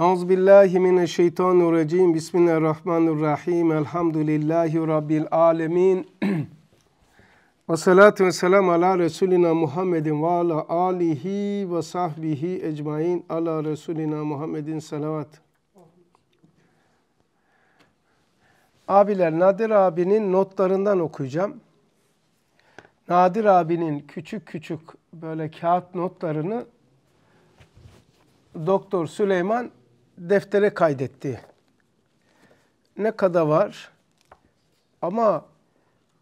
Euzubillahimineşşeytanirracim. Bismillahirrahmanirrahim. Elhamdülillahi Rabbil alemin. ve salatu ve selam ala Resulina Muhammedin ve ala alihi ve sahbihi ecmain. Ala Resulina Muhammedin salavat. Abiler, Nadir abinin notlarından okuyacağım. Nadir abinin küçük küçük böyle kağıt notlarını Doktor Süleyman deftere kaydetti. Ne kadar var? Ama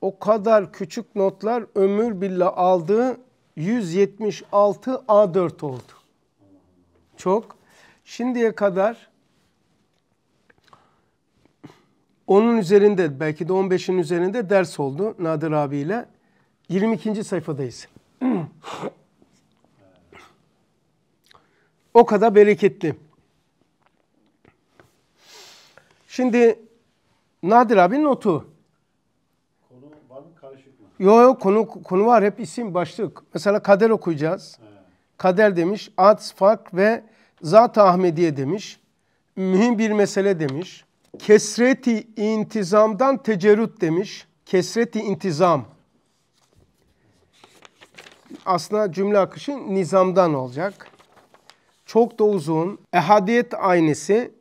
o kadar küçük notlar ömür billa aldığı 176 A4 oldu. Çok. Şimdiye kadar onun üzerinde belki de 15'in üzerinde ders oldu Nadir abiyle. 22. sayfadayız. o kadar bereketli. Şimdi Nadir abi notu. Konu var mı karışık mı? Yok yok konu, konu var hep isim başlık. Mesela kader okuyacağız. He. Kader demiş. Ad, fark ve zat Ahmediye demiş. Mühim bir mesele demiş. Kesreti intizamdan tecerrüt demiş. Kesreti intizam. Aslında cümle akışı nizamdan olacak. Çok da uzun. Ehadiyet aynesi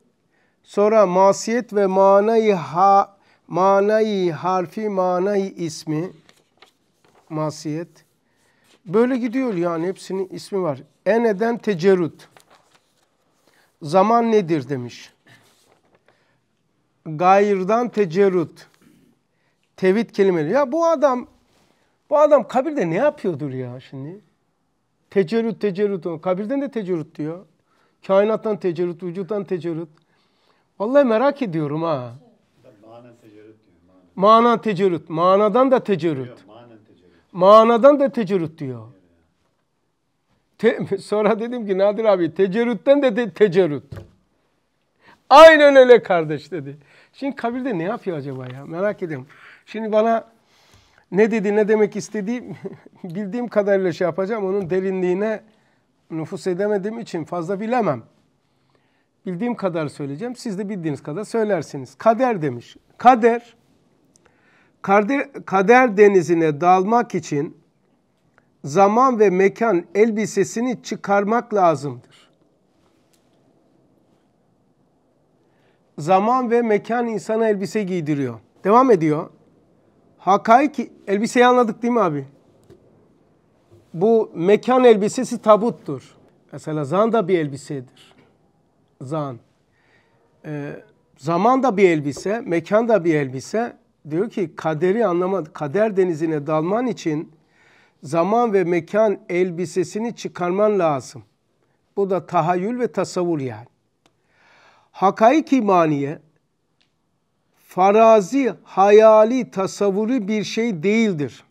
Sonra masiyet ve manayı ha manayı harfi manayı ismi masiyet. Böyle gidiyor yani hepsinin ismi var. Eneden tecerrüt. Zaman nedir demiş. Gayırdan tecerrüt. tevit kelimeleri. Ya bu adam bu adam kabirde ne yapıyordur ya şimdi? Tecerrüt tecerrüt. Kabirden de tecerrüt diyor. Kainattan tecerrüt, vücuttan tecerrüt. Vallahi merak ediyorum ha. Mana tecerrüt Manadan da tecerrüt. Manadan da tecerrüt diyor. Te, sonra dedim ki Nadir abi tecerrütten de, de tecerrüt. Aynen öyle kardeş dedi. Şimdi kabirde ne yapıyor acaba ya merak ediyorum. Şimdi bana ne dedi ne demek istediği bildiğim kadarıyla şey yapacağım. Onun derinliğine nüfus edemediğim için fazla bilemem. Bildiğim kadar söyleyeceğim. Siz de bildiğiniz kadar söylersiniz. Kader demiş. Kader, kader, kader denizine dalmak için zaman ve mekan elbisesini çıkarmak lazımdır. Zaman ve mekan insana elbise giydiriyor. Devam ediyor. Hakay ki elbiseyi anladık değil mi abi? Bu mekan elbisesi tabuttur. Mesela zan da bir elbisedir zan. Ee, zaman da bir elbise, mekan da bir elbise. Diyor ki kaderi anlamadı. Kader denizine dalman için zaman ve mekan elbisesini çıkarman lazım. Bu da tahayyül ve tasavvur yani. Hakaik imaniye farazi, hayali, tasavvuru bir şey değildir.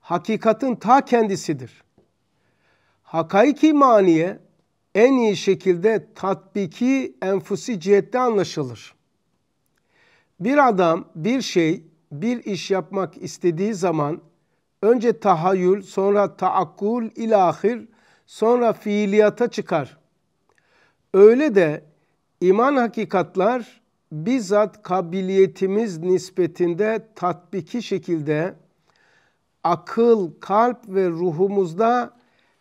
Hakikatın ta kendisidir. Hakaik imaniye en iyi şekilde tatbiki enfusi cihette anlaşılır. Bir adam bir şey, bir iş yapmak istediği zaman önce tahayyül, sonra taakkul ilahir, sonra fiiliyata çıkar. Öyle de iman hakikatlar bizzat kabiliyetimiz nispetinde tatbiki şekilde akıl, kalp ve ruhumuzda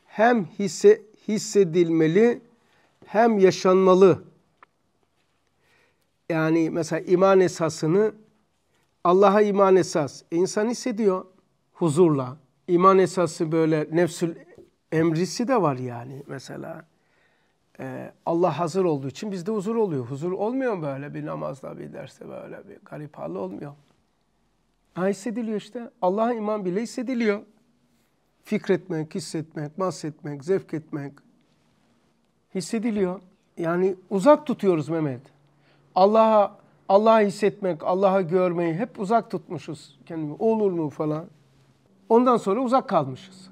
hem hisse hissedilmeli hem yaşanmalı. Yani mesela iman esasını Allah'a iman esas. E, insan hissediyor huzurla. İman esası böyle nefsül emrisi de var yani mesela. Ee, Allah hazır olduğu için bizde huzur oluyor. Huzur olmuyor böyle bir namazda bir derste böyle bir garip hal olmuyor. Ha hissediliyor işte. Allah'a iman bile hissediliyor fikretmek, hissetmek, bahsetmek, zevk etmek hissediliyor. Yani uzak tutuyoruz Mehmet. Allah'a Allah'ı hissetmek, Allah'ı görmeyi hep uzak tutmuşuz kendimi. Olur mu falan. Ondan sonra uzak kalmışız.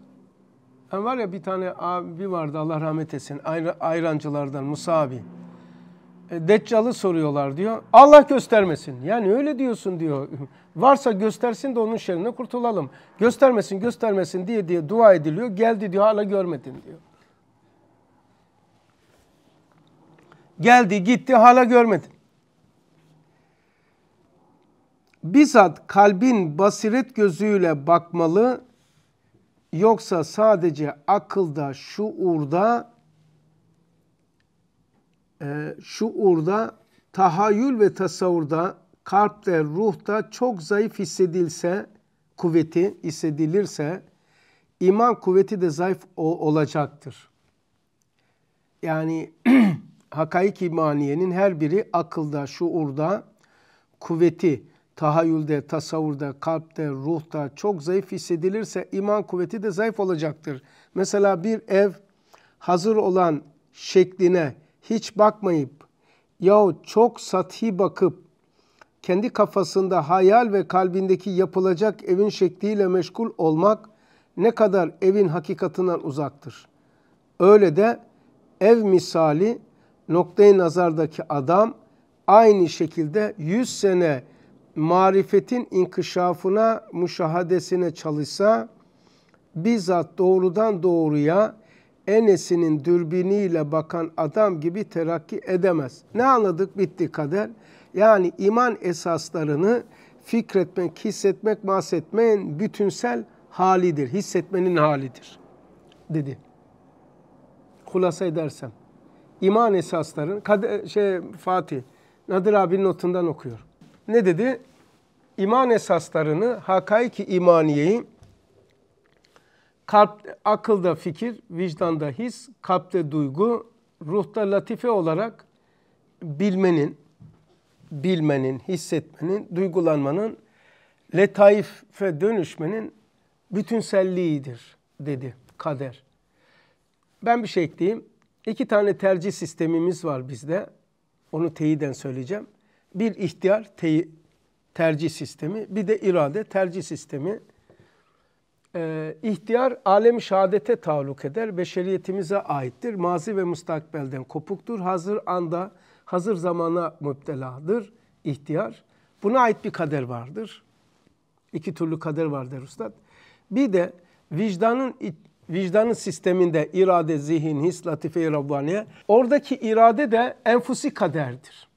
Yani var ya bir tane abi vardı Allah rahmet etsin ayrancılardan Musa abi. E, Deccal'ı soruyorlar diyor. Allah göstermesin. Yani öyle diyorsun diyor. Varsa göstersin de onun şerrine kurtulalım. Göstermesin göstermesin diye diye dua ediliyor. Geldi diyor hala görmedin diyor. Geldi gitti hala görmedin. Bizzat kalbin basiret gözüyle bakmalı yoksa sadece akılda, şuurda e, ee, şuurda, tahayyül ve tasavvurda, kalpte, ruhta çok zayıf hissedilse, kuvveti hissedilirse, iman kuvveti de zayıf olacaktır. Yani hakaik imaniyenin her biri akılda, şuurda, kuvveti, tahayyülde, tasavvurda, kalpte, ruhta çok zayıf hissedilirse iman kuvveti de zayıf olacaktır. Mesela bir ev hazır olan şekline hiç bakmayıp yahu çok sathi bakıp kendi kafasında hayal ve kalbindeki yapılacak evin şekliyle meşgul olmak ne kadar evin hakikatinden uzaktır. Öyle de ev misali noktayı nazardaki adam aynı şekilde 100 sene marifetin inkışafına müşahadesine çalışsa bizzat doğrudan doğruya Enes'in dürbiniyle bakan adam gibi terakki edemez. Ne anladık? Bitti kader. Yani iman esaslarını fikretmek, hissetmek, bahsetmeyin bütünsel halidir. Hissetmenin halidir. Dedi. Kulasa edersem. İman esasların, şey Fatih, Nadir abinin notundan okuyor. Ne dedi? İman esaslarını, hakaiki imaniyeyi Kalp, akılda fikir, vicdanda his, kalpte duygu, ruhta latife olarak bilmenin, bilmenin, hissetmenin, duygulanmanın, letaife dönüşmenin bütünselliğidir dedi kader. Ben bir şey ekleyeyim. İki tane tercih sistemimiz var bizde. Onu teyiden söyleyeceğim. Bir ihtiyar, tey tercih sistemi, bir de irade tercih sistemi. E, ihtiyar alem şehadete tahalluk eder, beşeriyetimize aittir. Mazi ve mustakbelden kopuktur. Hazır anda, hazır zamana müpteladır ihtiyar. Buna ait bir kader vardır. İki türlü kader vardır, der ustad. Bir de vicdanın vicdanın sisteminde irade, zihin, his, latife-i Rabbaniye oradaki irade de enfusi kaderdir.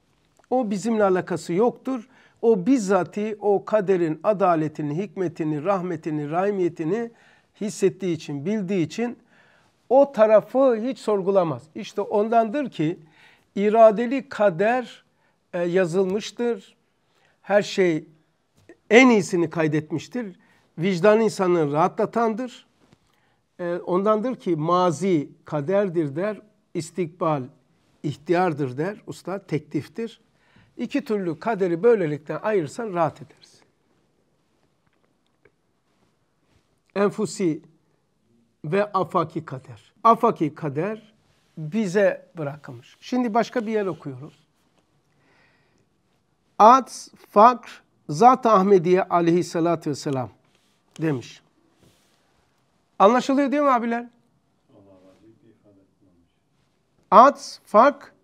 O bizimle alakası yoktur o bizzati o kaderin adaletini, hikmetini, rahmetini, rahimiyetini hissettiği için, bildiği için o tarafı hiç sorgulamaz. İşte ondandır ki iradeli kader e, yazılmıştır. Her şey en iyisini kaydetmiştir. Vicdan insanı rahatlatandır. E, ondandır ki mazi kaderdir der, istikbal ihtiyardır der, usta tektiftir. İki türlü kaderi böylelikle ayırsan rahat ederiz. Enfusi ve afaki kader. Afaki kader bize bırakılmış. Şimdi başka bir yer okuyoruz. At, fakr, Zat-ı Ahmediye aleyhissalatü vesselam demiş. Anlaşılıyor değil mi abiler? At, fark,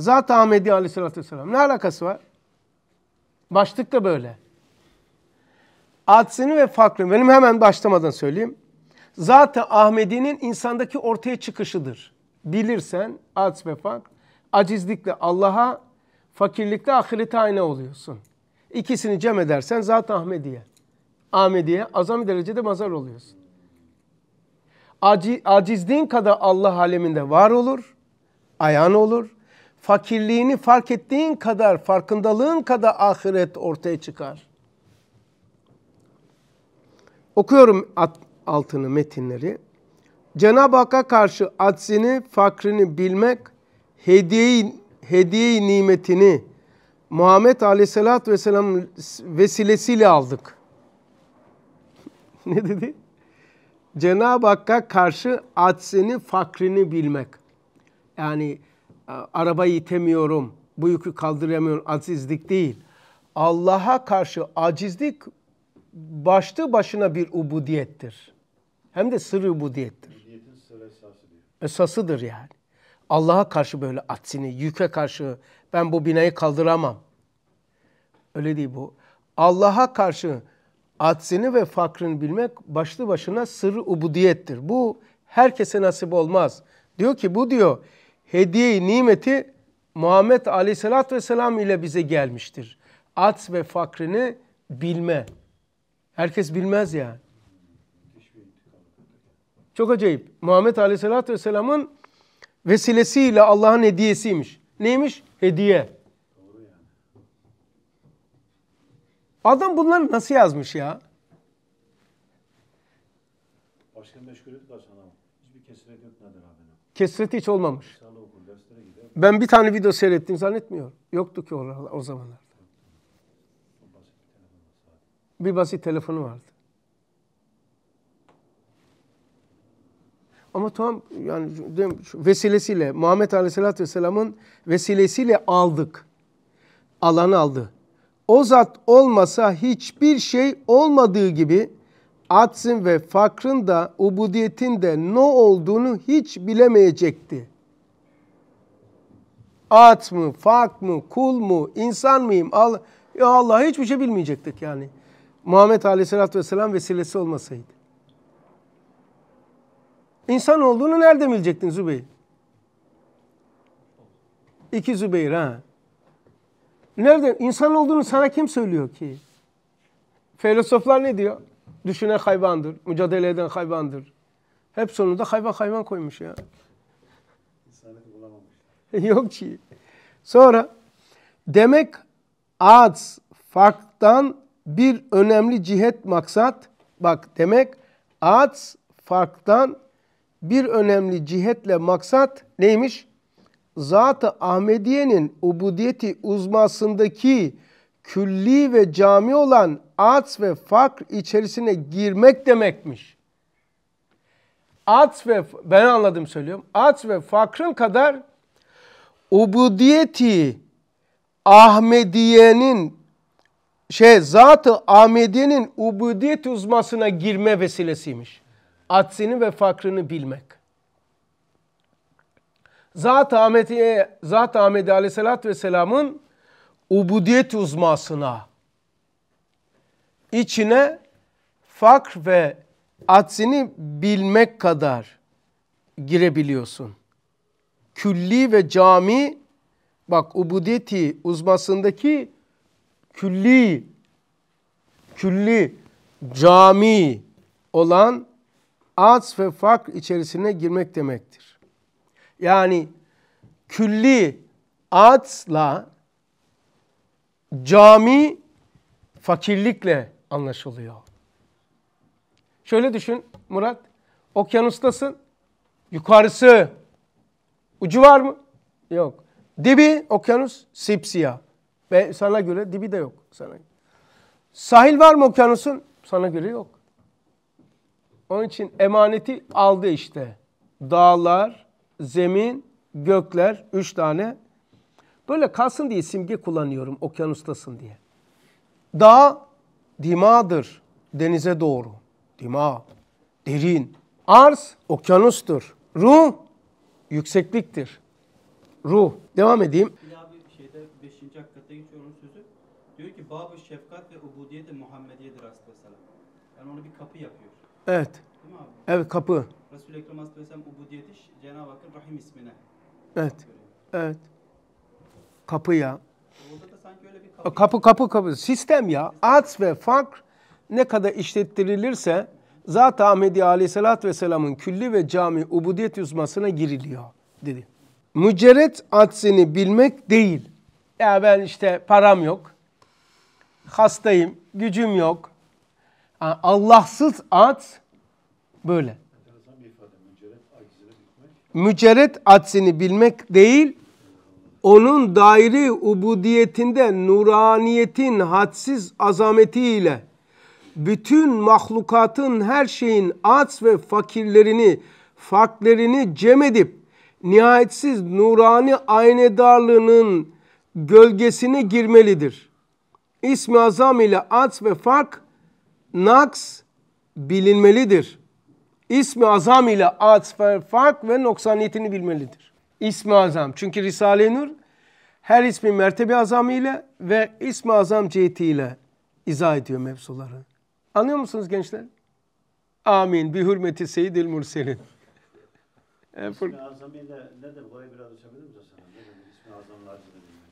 Zat-ı Ahmedi aleyhissalatü vesselam. Ne alakası var? Başlık da böyle. Adsini ve fakrını benim hemen başlamadan söyleyeyim. Zat-ı Ahmedi'nin insandaki ortaya çıkışıdır. Bilirsen ads ve fakr, acizlikle Allah'a, fakirlikle ahirete ayna oluyorsun. İkisini cem edersen Zat-ı Ahmediye. Ahmediye azami derecede mazar oluyorsun. Aci, acizliğin kadar Allah aleminde var olur, ayağın olur fakirliğini fark ettiğin kadar, farkındalığın kadar ahiret ortaya çıkar. Okuyorum altını metinleri. Cenab-ı Hakk'a karşı aczini, fakrini bilmek, hediyeyi, hediye nimetini Muhammed Aleyhisselatü Vesselam vesilesiyle aldık. ne dedi? Cenab-ı Hakk'a karşı aczini, fakrini bilmek. Yani ee, arabayı itemiyorum, bu yükü kaldıramıyorum acizlik değil. Allah'a karşı acizlik başlı başına bir ubudiyettir. Hem de sır ubudiyettir. Esasıdır yani. Allah'a karşı böyle atsini, yüke karşı ben bu binayı kaldıramam. Öyle değil bu. Allah'a karşı atsini ve fakrını bilmek başlı başına sır ubudiyettir. Bu herkese nasip olmaz. Diyor ki bu diyor hediye nimeti Muhammed Aleyhisselatü Vesselam ile bize gelmiştir. At ve fakrini bilme. Herkes bilmez yani. Çok acayip. Muhammed Aleyhisselatü Vesselam'ın vesilesiyle Allah'ın hediyesiymiş. Neymiş? Hediye. Adam bunları nasıl yazmış ya? Başka meşgul etmez Hiçbir kesret yok nedir abi? Kesret hiç olmamış. Ben bir tane video seyrettim zannetmiyorum. Yoktu ki oralar, o zamanlar. Bir basit telefonu vardı. Ama tam yani vesilesiyle Muhammed Aleyhisselatü Vesselam'ın vesilesiyle aldık. Alanı aldı. O zat olmasa hiçbir şey olmadığı gibi aczin ve fakrın da ubudiyetin de ne olduğunu hiç bilemeyecekti. At mı, fak mı, kul mu, insan mıyım? Al ya Allah hiçbir şey bilmeyecektik yani. Muhammed Aleyhisselatü Vesselam vesilesi olmasaydı. İnsan olduğunu nerede bilecektin Zübeyir? İki Zübeyir ha. Nerede? İnsan olduğunu sana kim söylüyor ki? Filozoflar ne diyor? Düşünen hayvandır, mücadele eden hayvandır. Hep sonunda hayvan hayvan koymuş ya. Yok ki. Sonra demek az farktan bir önemli cihet maksat bak demek az farktan bir önemli cihetle maksat neymiş? Zat-ı Ahmediye'nin ubudiyeti uzmasındaki külli ve cami olan ats ve fakr içerisine girmek demekmiş. Ats ve ben anladım söylüyorum. Ats ve fakrın kadar ubudiyeti Ahmediye'nin şey zatı Ahmediye'nin ubudiyet uzmasına girme vesilesiymiş. Adsini ve fakrını bilmek. Zat-ı Ahmediye, Zat-ı Ahmedi Aleyhisselatü Vesselam'ın ubudiyet uzmasına içine fakr ve atsini bilmek kadar girebiliyorsun külli ve cami bak ubudiyeti uzmasındaki külli külli cami olan az ve fark içerisine girmek demektir. Yani külli azla cami fakirlikle anlaşılıyor. Şöyle düşün Murat, okyanustasın, yukarısı Ucu var mı? Yok. Dibi okyanus sipsiyah. Ve sana göre dibi de yok. Sana. Sahil var mı okyanusun? Sana göre yok. Onun için emaneti aldı işte. Dağlar, zemin, gökler üç tane. Böyle kalsın diye simge kullanıyorum okyanustasın diye. Dağ dimadır denize doğru. Dima, derin. Arz okyanustur. Ruh yüksekliktir. Ruh. Devam edeyim. Abi şeyde 5. hakikate geçiyor onun sözü. Diyor ki babı şefkat ve ubudiyet de Muhammediye'dir Aleyhisselam. Yani onu bir kapı yapıyor. Evet. Değil mi abi? Evet kapı. Resul-i Ekrem Aleyhisselam ubudiyeti Cenab-ı Hakk'ın Rahim ismine. Evet. Evet. Kapı ya. Orada da sanki öyle bir kapı. Kapı kapı kapı. Sistem ya. Sistem. Ats ve fakr ne kadar işlettirilirse Zat-ı Ahmedi Aleyhisselatü Vesselam'ın külli ve cami ubudiyet yüzmasına giriliyor dedi. Mücerret adsini bilmek değil. Ya ben işte param yok, hastayım, gücüm yok. Allahsız at böyle. Mücerret adsini bilmek değil, onun daire ubudiyetinde nuraniyetin hadsiz azametiyle bütün mahlukatın her şeyin aç ve fakirlerini, farklarını cem edip nihayetsiz nurani aynedarlığının gölgesine girmelidir. İsmi azam ile aç ve fark, naks bilinmelidir. İsmi azam ile aç ve fark ve noksaniyetini bilmelidir. İsmi azam. Çünkü Risale-i Nur her ismi mertebe azamı ile ve ismi azam cihetiyle izah ediyor mevzuları. Anlıyor musunuz gençler? Amin. Bi hürmeti Seyyidil Murselin. E, İsmi Azam'ıyla ne de burayı biraz açabilir misin sana? Ne demek İsmi Azam'la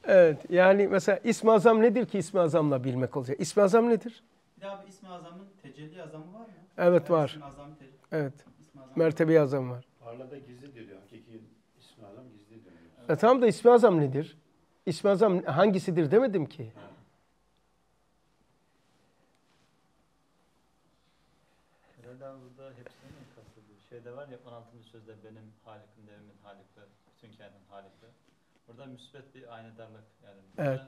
Evet. Yani mesela İsmi Azam nedir ki İsmi Azam'la bilmek olacak? İsmi Azam nedir? Bir daha bir İsmi Azam'ın tecelli azamı var mı? Evet Her var. İsmi Azam tecelli. Evet. Azam Mertebe azam var. Parlada gizli diyor. Hakiki İsmi Azam gizli diyor. Evet. E tamam da İsmi Azam nedir? İsmi Azam hangisidir demedim ki. Ha. sözde benim halikim, devimin haliki, bütün kendin haliki. Burada müsbet bir aynedarlık yani. Evet.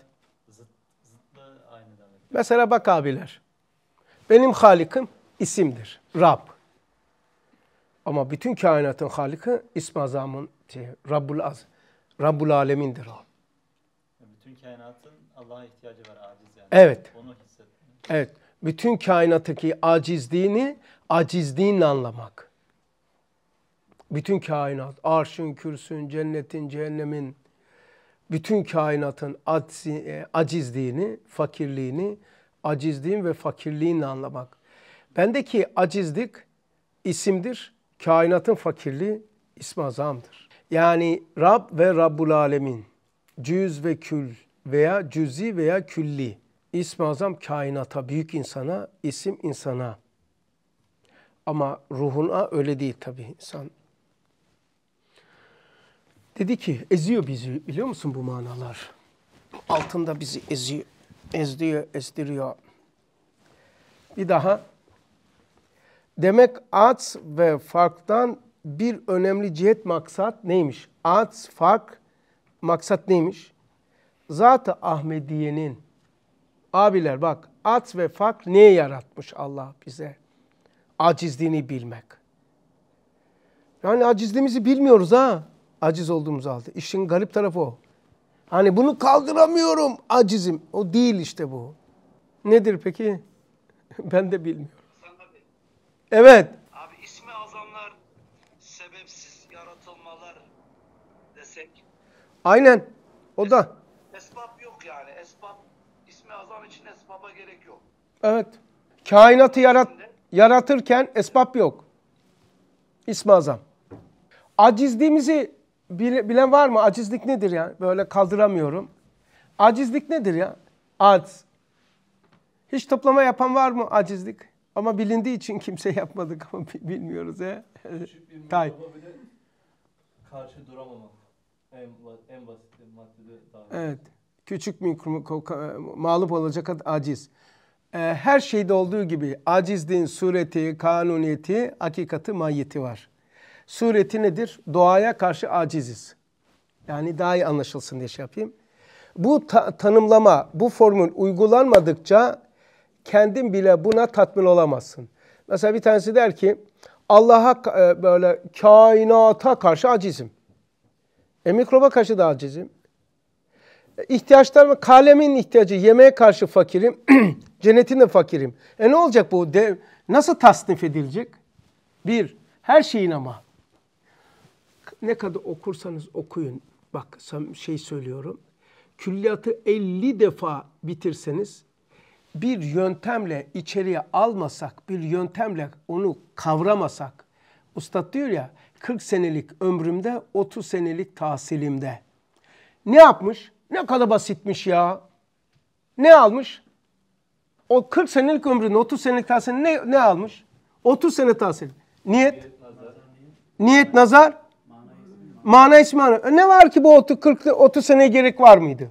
Zıt, zıtlı aynedarlık. Mesela bak abiler. Benim halikim isimdir. Rab. Ama bütün kainatın halikı ismi azamın şey, Rabbul Az. Rabbul Alemin'dir o. Bütün kainatın Allah'a ihtiyacı var aciz yani. Evet. Onu hissetmek. Evet. Bütün kainattaki acizliğini acizliğinle anlamak bütün kainat, arşın, kürsün, cennetin, cehennemin, bütün kainatın aczi, e, acizliğini, fakirliğini, acizliğin ve fakirliğini anlamak. Bendeki acizlik isimdir, kainatın fakirliği ismi azamdır. Yani Rab ve Rabbul Alemin, cüz ve kül veya cüzi veya külli, ismi azam kainata, büyük insana, isim insana. Ama ruhuna öyle değil tabii insan Dedi ki eziyor bizi biliyor musun bu manalar? Altında bizi eziyor, ezdiyor, estiriyor. Bir daha. Demek at ve farktan bir önemli cihet maksat neymiş? At, fark, maksat neymiş? Zat-ı Ahmediye'nin abiler bak at ve fark neye yaratmış Allah bize? Acizliğini bilmek. Yani acizliğimizi bilmiyoruz ha. Aciz olduğumuz halde. İşin garip tarafı o. Hani bunu kaldıramıyorum acizim. O değil işte bu. Nedir peki? ben de bilmiyorum. Evet. Abi ismi azamlar, sebepsiz yaratılmalar desek. Aynen. O da. Esbab yok yani. Esbab, ismi azam için esbaba gerek yok. Evet. Kainatı yarat, yaratırken esbab yok. İsmi azam. Acizliğimizi bilen var mı? Acizlik nedir ya? Böyle kaldıramıyorum. Acizlik nedir ya? ad Hiç toplama yapan var mı acizlik? Ama bilindiği için kimse yapmadık ama bilmiyoruz ya. Tay. Karşı duramamak. En, en basit maddede dahil. Evet. Küçük mikro mağlup olacak aciz. Ee, her şeyde olduğu gibi acizliğin sureti, kanuniyeti, hakikati, mahiyeti var sureti nedir? Doğaya karşı aciziz. Yani daha iyi anlaşılsın diye şey yapayım. Bu ta tanımlama, bu formül uygulanmadıkça kendin bile buna tatmin olamazsın. Mesela bir tanesi der ki Allah'a e, böyle kainata karşı acizim. E mikroba karşı da acizim. E, ihtiyaçlarıma, kalemin ihtiyacı, yemeğe karşı fakirim, cennetin de fakirim. E ne olacak bu? De, nasıl tasnif edilecek? Bir, her şeyin ama ne kadar okursanız okuyun. Bak şey söylüyorum. Külliyatı 50 defa bitirseniz bir yöntemle içeriye almasak, bir yöntemle onu kavramasak. Ustad diyor ya 40 senelik ömrümde 30 senelik tahsilimde. Ne yapmış? Ne kadar basitmiş ya. Ne almış? O 40 senelik ömrünün 30 senelik tahsilini ne, ne almış? 30 sene tahsil. Niyet. Niyet, nazar. Mana ismanı. E, ne var ki bu 30, 40, 30 sene gerek var mıydı?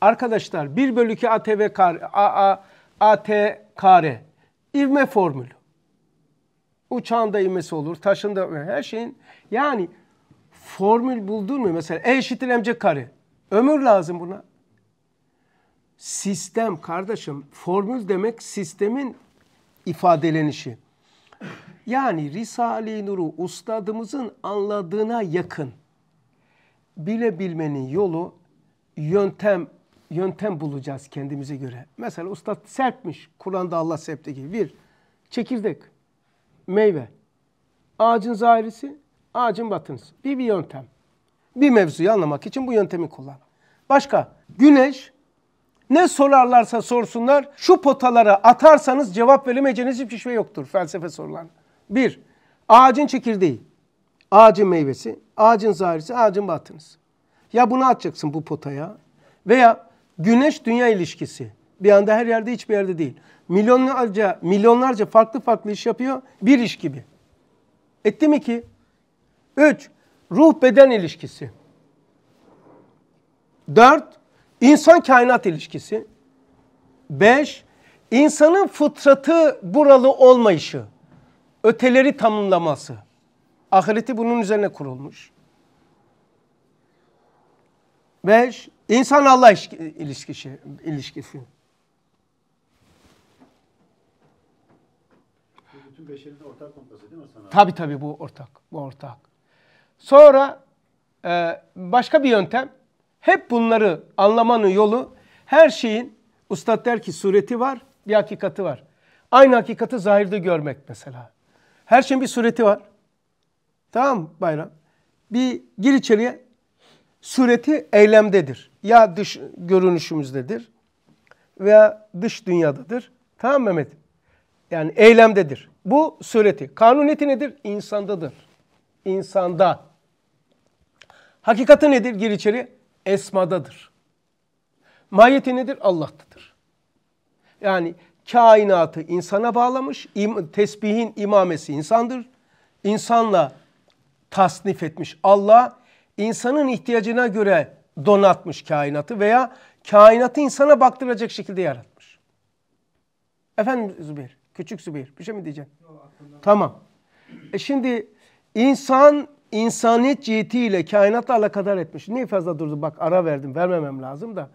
Arkadaşlar 1 bölü 2 ATV kare, A, A, AT kare. İvme formülü. Uçağın da ivmesi olur, taşın da her şeyin. Yani formül buldun mu? Mesela E eşittir MC kare. Ömür lazım buna. Sistem kardeşim. Formül demek sistemin ifadelenişi. Yani Risale-i Nur'u ustadımızın anladığına yakın bilebilmenin yolu yöntem yöntem bulacağız kendimize göre. Mesela ustad serpmiş. Kur'an'da Allah serpti gibi. Bir, çekirdek, meyve, ağacın zahirisi, ağacın batınısı. Bir bir yöntem. Bir mevzuyu anlamak için bu yöntemi kullan. Başka, güneş, ne sorarlarsa sorsunlar, şu potalara atarsanız cevap veremeyeceğiniz hiçbir şey yoktur felsefe sorularına. Bir, ağacın çekirdeği, ağacın meyvesi, ağacın zahirisi, ağacın batınız. Ya bunu atacaksın bu potaya veya güneş dünya ilişkisi. Bir anda her yerde hiçbir yerde değil. Milyonlarca, milyonlarca farklı farklı iş yapıyor. Bir iş gibi. Etti mi ki? Üç, ruh beden ilişkisi. Dört, insan kainat ilişkisi. Beş, insanın fıtratı buralı olmayışı öteleri tamamlaması. Ahireti bunun üzerine kurulmuş. Beş, insan Allah ilişkisi, ilişkisi. Bütün beşerin de ortak noktası değil mi sana? Tabi tabi bu ortak, bu ortak. Sonra e, başka bir yöntem. Hep bunları anlamanın yolu her şeyin Ustad der ki sureti var, bir hakikati var. Aynı hakikati zahirde görmek mesela. Her şeyin bir sureti var. Tamam mı bayram? Bir gir içeriye. Sureti eylemdedir. Ya dış görünüşümüzdedir veya dış dünyadadır. Tamam mı Mehmet? Yani eylemdedir. Bu sureti. Kanuniyeti nedir? İnsandadır. İnsanda. Hakikati nedir? Gir içeri. Esmadadır. Mahiyeti nedir? Allah'tadır. Yani kainatı insana bağlamış. İm, tesbihin imamesi insandır. İnsanla tasnif etmiş. Allah insanın ihtiyacına göre donatmış kainatı veya kainatı insana baktıracak şekilde yaratmış. Efendim Zübeyir, küçük Zübeyir bir şey mi diyeceksin? Yok, tamam. E şimdi insan insaniyet cihetiyle kainatla alakadar etmiş. Niye fazla durdu? Bak ara verdim vermemem lazım da.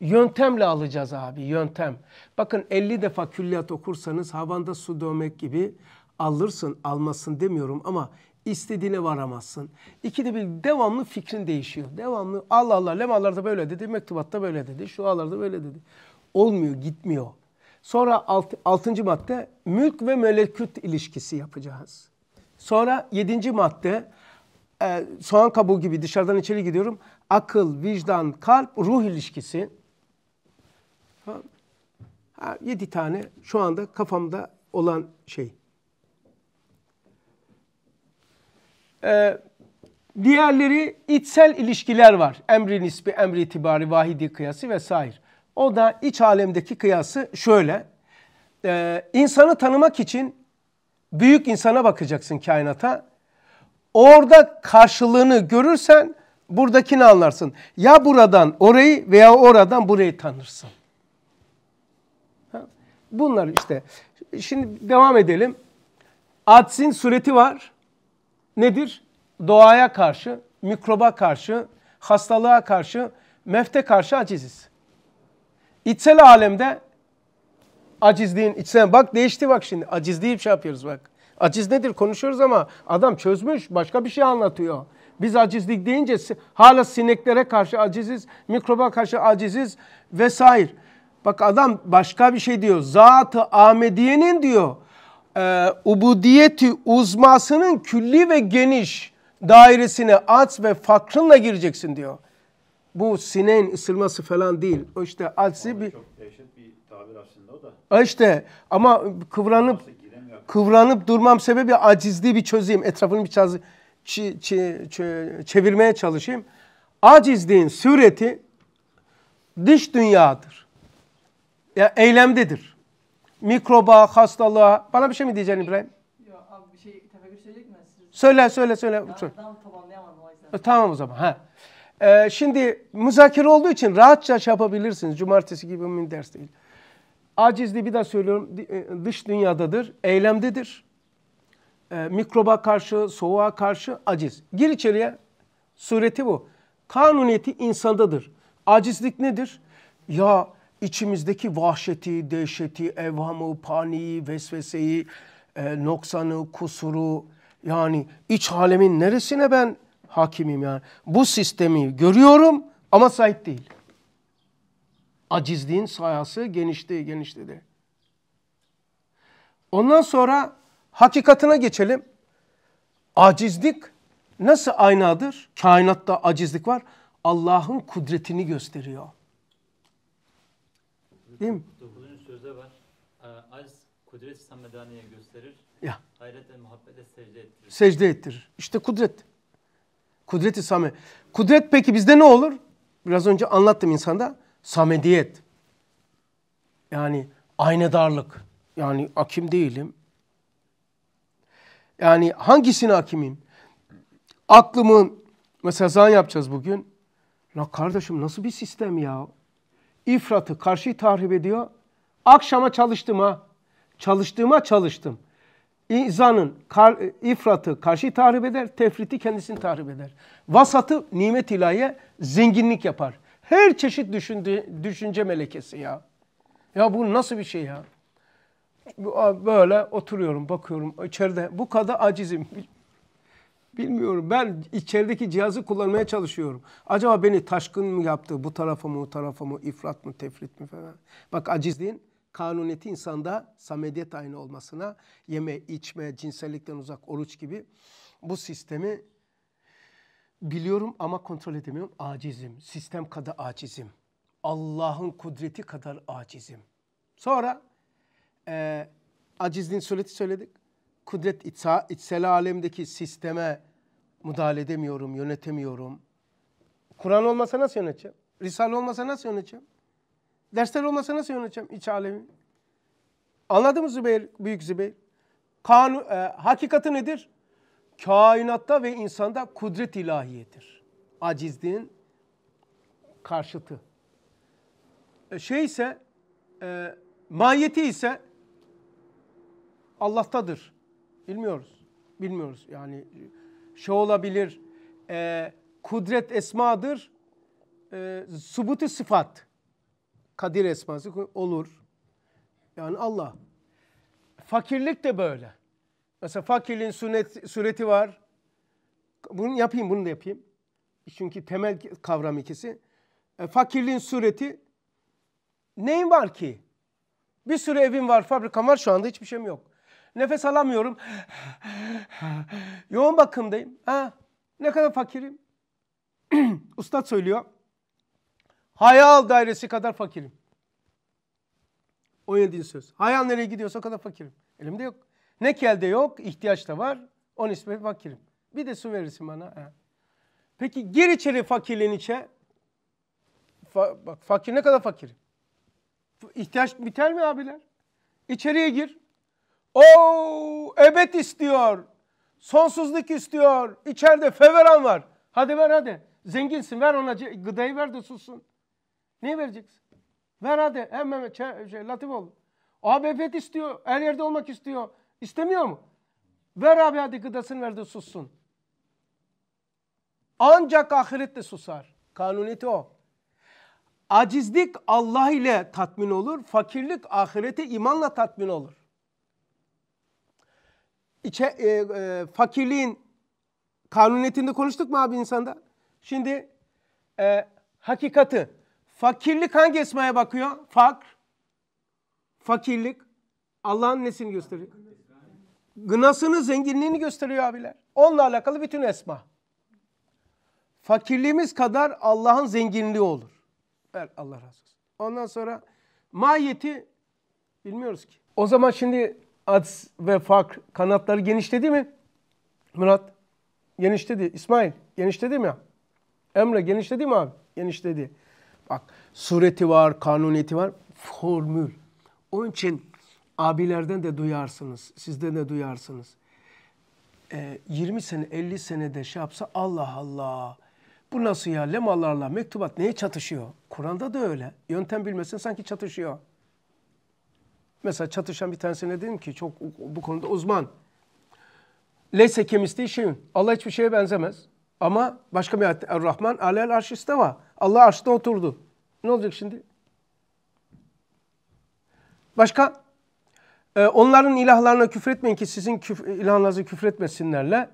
Yöntemle alacağız abi yöntem. Bakın 50 defa külliyat okursanız havanda su dövmek gibi alırsın almasın demiyorum ama istediğine varamazsın. İkide bir devamlı fikrin değişiyor. Devamlı Allah Allah lemalarda böyle dedi, mektubatta böyle dedi, şu alarda böyle dedi. Olmuyor, gitmiyor. Sonra alt, altıncı madde mülk ve melekut ilişkisi yapacağız. Sonra yedinci madde e, soğan kabuğu gibi dışarıdan içeri gidiyorum. Akıl, vicdan, kalp, ruh ilişkisi. Ha, yedi tane şu anda kafamda olan şey. Ee, diğerleri içsel ilişkiler var. Emri nisbi, emri itibari, vahidi kıyası vesaire. O da iç alemdeki kıyası şöyle. Ee, insanı tanımak için büyük insana bakacaksın kainata. Orada karşılığını görürsen buradakini anlarsın. Ya buradan orayı veya oradan burayı tanırsın. Bunlar işte. Şimdi devam edelim. Adsin sureti var. Nedir? Doğaya karşı, mikroba karşı, hastalığa karşı, mefte karşı aciziz. İçsel alemde acizliğin içsel bak değişti bak şimdi acizliği şey yapıyoruz bak. Aciz nedir konuşuyoruz ama adam çözmüş başka bir şey anlatıyor. Biz acizlik deyince hala sineklere karşı aciziz, mikroba karşı aciziz vesaire. Bak adam başka bir şey diyor. zat Ahmediye'nin diyor e, ubudiyeti uzmasının külli ve geniş dairesine aç ve fakrınla gireceksin diyor. Bu sineğin ısırması falan değil. O işte açı bir... Çok dehşet bir tabir aslında o da. E işte ama kıvranıp kıvranıp durmam sebebi acizliği bir çözeyim. Etrafını bir çaz, çi, çi, çi, çevirmeye çalışayım. Acizliğin sureti dış dünyadır ya eylemdedir. Mikroba, hastalığa. Bana bir şey mi diyeceksin şey, İbrahim? Yok abi bir şey tefekkür söyleyecek mi? Söyle söyle söyle. Ben söyle. tam e, Tamam o zaman. Ha. Ee, şimdi müzakere olduğu için rahatça şey yapabilirsiniz. Cumartesi gibi mümin ders değil. Acizliği bir daha söylüyorum. E, dış dünyadadır. Eylemdedir. Ee, mikroba karşı, soğuğa karşı aciz. Gir içeriye. Sureti bu. Kanuniyeti insandadır. Acizlik nedir? Ya içimizdeki vahşeti, dehşeti, evhamı, paniği, vesveseyi, e, noksanı, kusuru yani iç alemin neresine ben hakimim yani. Bu sistemi görüyorum ama sahip değil. Acizliğin sayası genişti, genişledi. Ondan sonra hakikatına geçelim. Acizlik nasıl aynadır? Kainatta acizlik var. Allah'ın kudretini gösteriyor. Değil mi? Dokuzuncu sözde var. Ee, az kudret samedaniye gösterir. Ya. Hayretle muhabbetle secde ettirir. Secde ettirir. İşte kudret. Kudreti i Kudret peki bizde ne olur? Biraz önce anlattım insanda. Samediyet. Yani aynedarlık. Yani akim değilim. Yani hangisini akimim? Aklımı mesela zan yapacağız bugün. La kardeşim nasıl bir sistem ya? İfrat'ı karşı tahrip ediyor. Akşama çalıştım ha. Çalıştığıma çalıştım. İzanın kar, ifratı karşı tahrip eder, tefriti kendisini tahrip eder. Vasatı nimet ilahiye zenginlik yapar. Her çeşit düşündü, düşünce melekesi ya. Ya bu nasıl bir şey ya? Böyle oturuyorum, bakıyorum içeride. Bu kadar acizim. Bilmiyorum. Ben içerideki cihazı kullanmaya çalışıyorum. Acaba beni taşkın mı yaptı? Bu tarafa mı, o tarafa mı, ifrat mı, tefrit mi falan. Bak acizliğin kanuneti insanda samediyet aynı olmasına, yeme, içme, cinsellikten uzak, oruç gibi bu sistemi biliyorum ama kontrol edemiyorum. Acizim. Sistem kadar acizim. Allah'ın kudreti kadar acizim. Sonra e, acizliğin söyleti söyledik kudret içsa, içsel alemdeki sisteme müdahale edemiyorum, yönetemiyorum. Kur'an olmasa nasıl yöneteceğim? Risale olmasa nasıl yöneteceğim? Dersler olmasa nasıl yöneteceğim iç alemi? Anladın mı Zübeyir, Büyük Zübeyir? Kanu, e, hakikati nedir? Kainatta ve insanda kudret ilahiyedir. Acizliğin karşıtı. E, şey ise, e, mahiyeti ise Allah'tadır. Bilmiyoruz. Bilmiyoruz. Yani e, şey olabilir. E, kudret esmadır. E, subutu sıfat. Kadir esması olur. Yani Allah. Fakirlik de böyle. Mesela fakirliğin sunet, sureti var. Bunu yapayım, bunu da yapayım. Çünkü temel kavram ikisi. E, fakirliğin sureti neyin var ki? Bir sürü evim var, fabrikam var. Şu anda hiçbir şeyim yok. Nefes alamıyorum. Yoğun bakımdayım. Ha, ne kadar fakirim. Ustad söylüyor. Hayal dairesi kadar fakirim. O 17. söz. Hayal nereye gidiyorsa o kadar fakirim. Elimde yok. Ne kelde yok, ihtiyaç da var. O nispet fakirim. Bir de su verirsin bana. Ha. Peki gir içeri fakirliğin içe. Fa bak fakir ne kadar fakir. İhtiyaç biter mi abiler? İçeriye gir. Oo, ebed istiyor. Sonsuzluk istiyor. İçeride feveran var. Hadi ver hadi. Zenginsin ver ona gıdayı ver de susun. Neyi vereceksin? Ver hadi. Hem şey, Latif ol. Abi ebed istiyor. Her yerde olmak istiyor. İstemiyor mu? Ver abi hadi gıdasını ver de sussun. Ancak ahirette susar. Kanuniyeti o. Acizlik Allah ile tatmin olur. Fakirlik ahirete imanla tatmin olur içe, e, e, fakirliğin kanuniyetinde konuştuk mu abi insanda? Şimdi e, hakikati. Fakirlik hangi esmaya bakıyor? Fakr. Fakirlik. Allah'ın nesini gösteriyor? Gınasını, zenginliğini gösteriyor abiler. Onunla alakalı bütün esma. Fakirliğimiz kadar Allah'ın zenginliği olur. Evet, Allah razı olsun. Ondan sonra mahiyeti bilmiyoruz ki. O zaman şimdi ads ve fak kanatları genişledi mi? Murat genişledi. İsmail genişledi mi? Emre genişledi mi abi? Genişledi. Bak sureti var, kanuniyeti var. Formül. Onun için abilerden de duyarsınız. Sizden de duyarsınız. E, ee, 20 sene, 50 senede şey yapsa Allah Allah. Bu nasıl ya? Lemalarla mektubat neye çatışıyor? Kur'an'da da öyle. Yöntem bilmesin sanki çatışıyor. Mesela çatışan bir tanesine dedim ki çok bu konuda uzman. Leyse kemistiği şeyin. Allah hiçbir şeye benzemez. Ama başka bir ayette rahman alel arşiste var. Allah arşta oturdu. Ne olacak şimdi? Başka? Ee, onların ilahlarına küfretmeyin ki sizin küf ilahlarınızı küfretmesinlerle.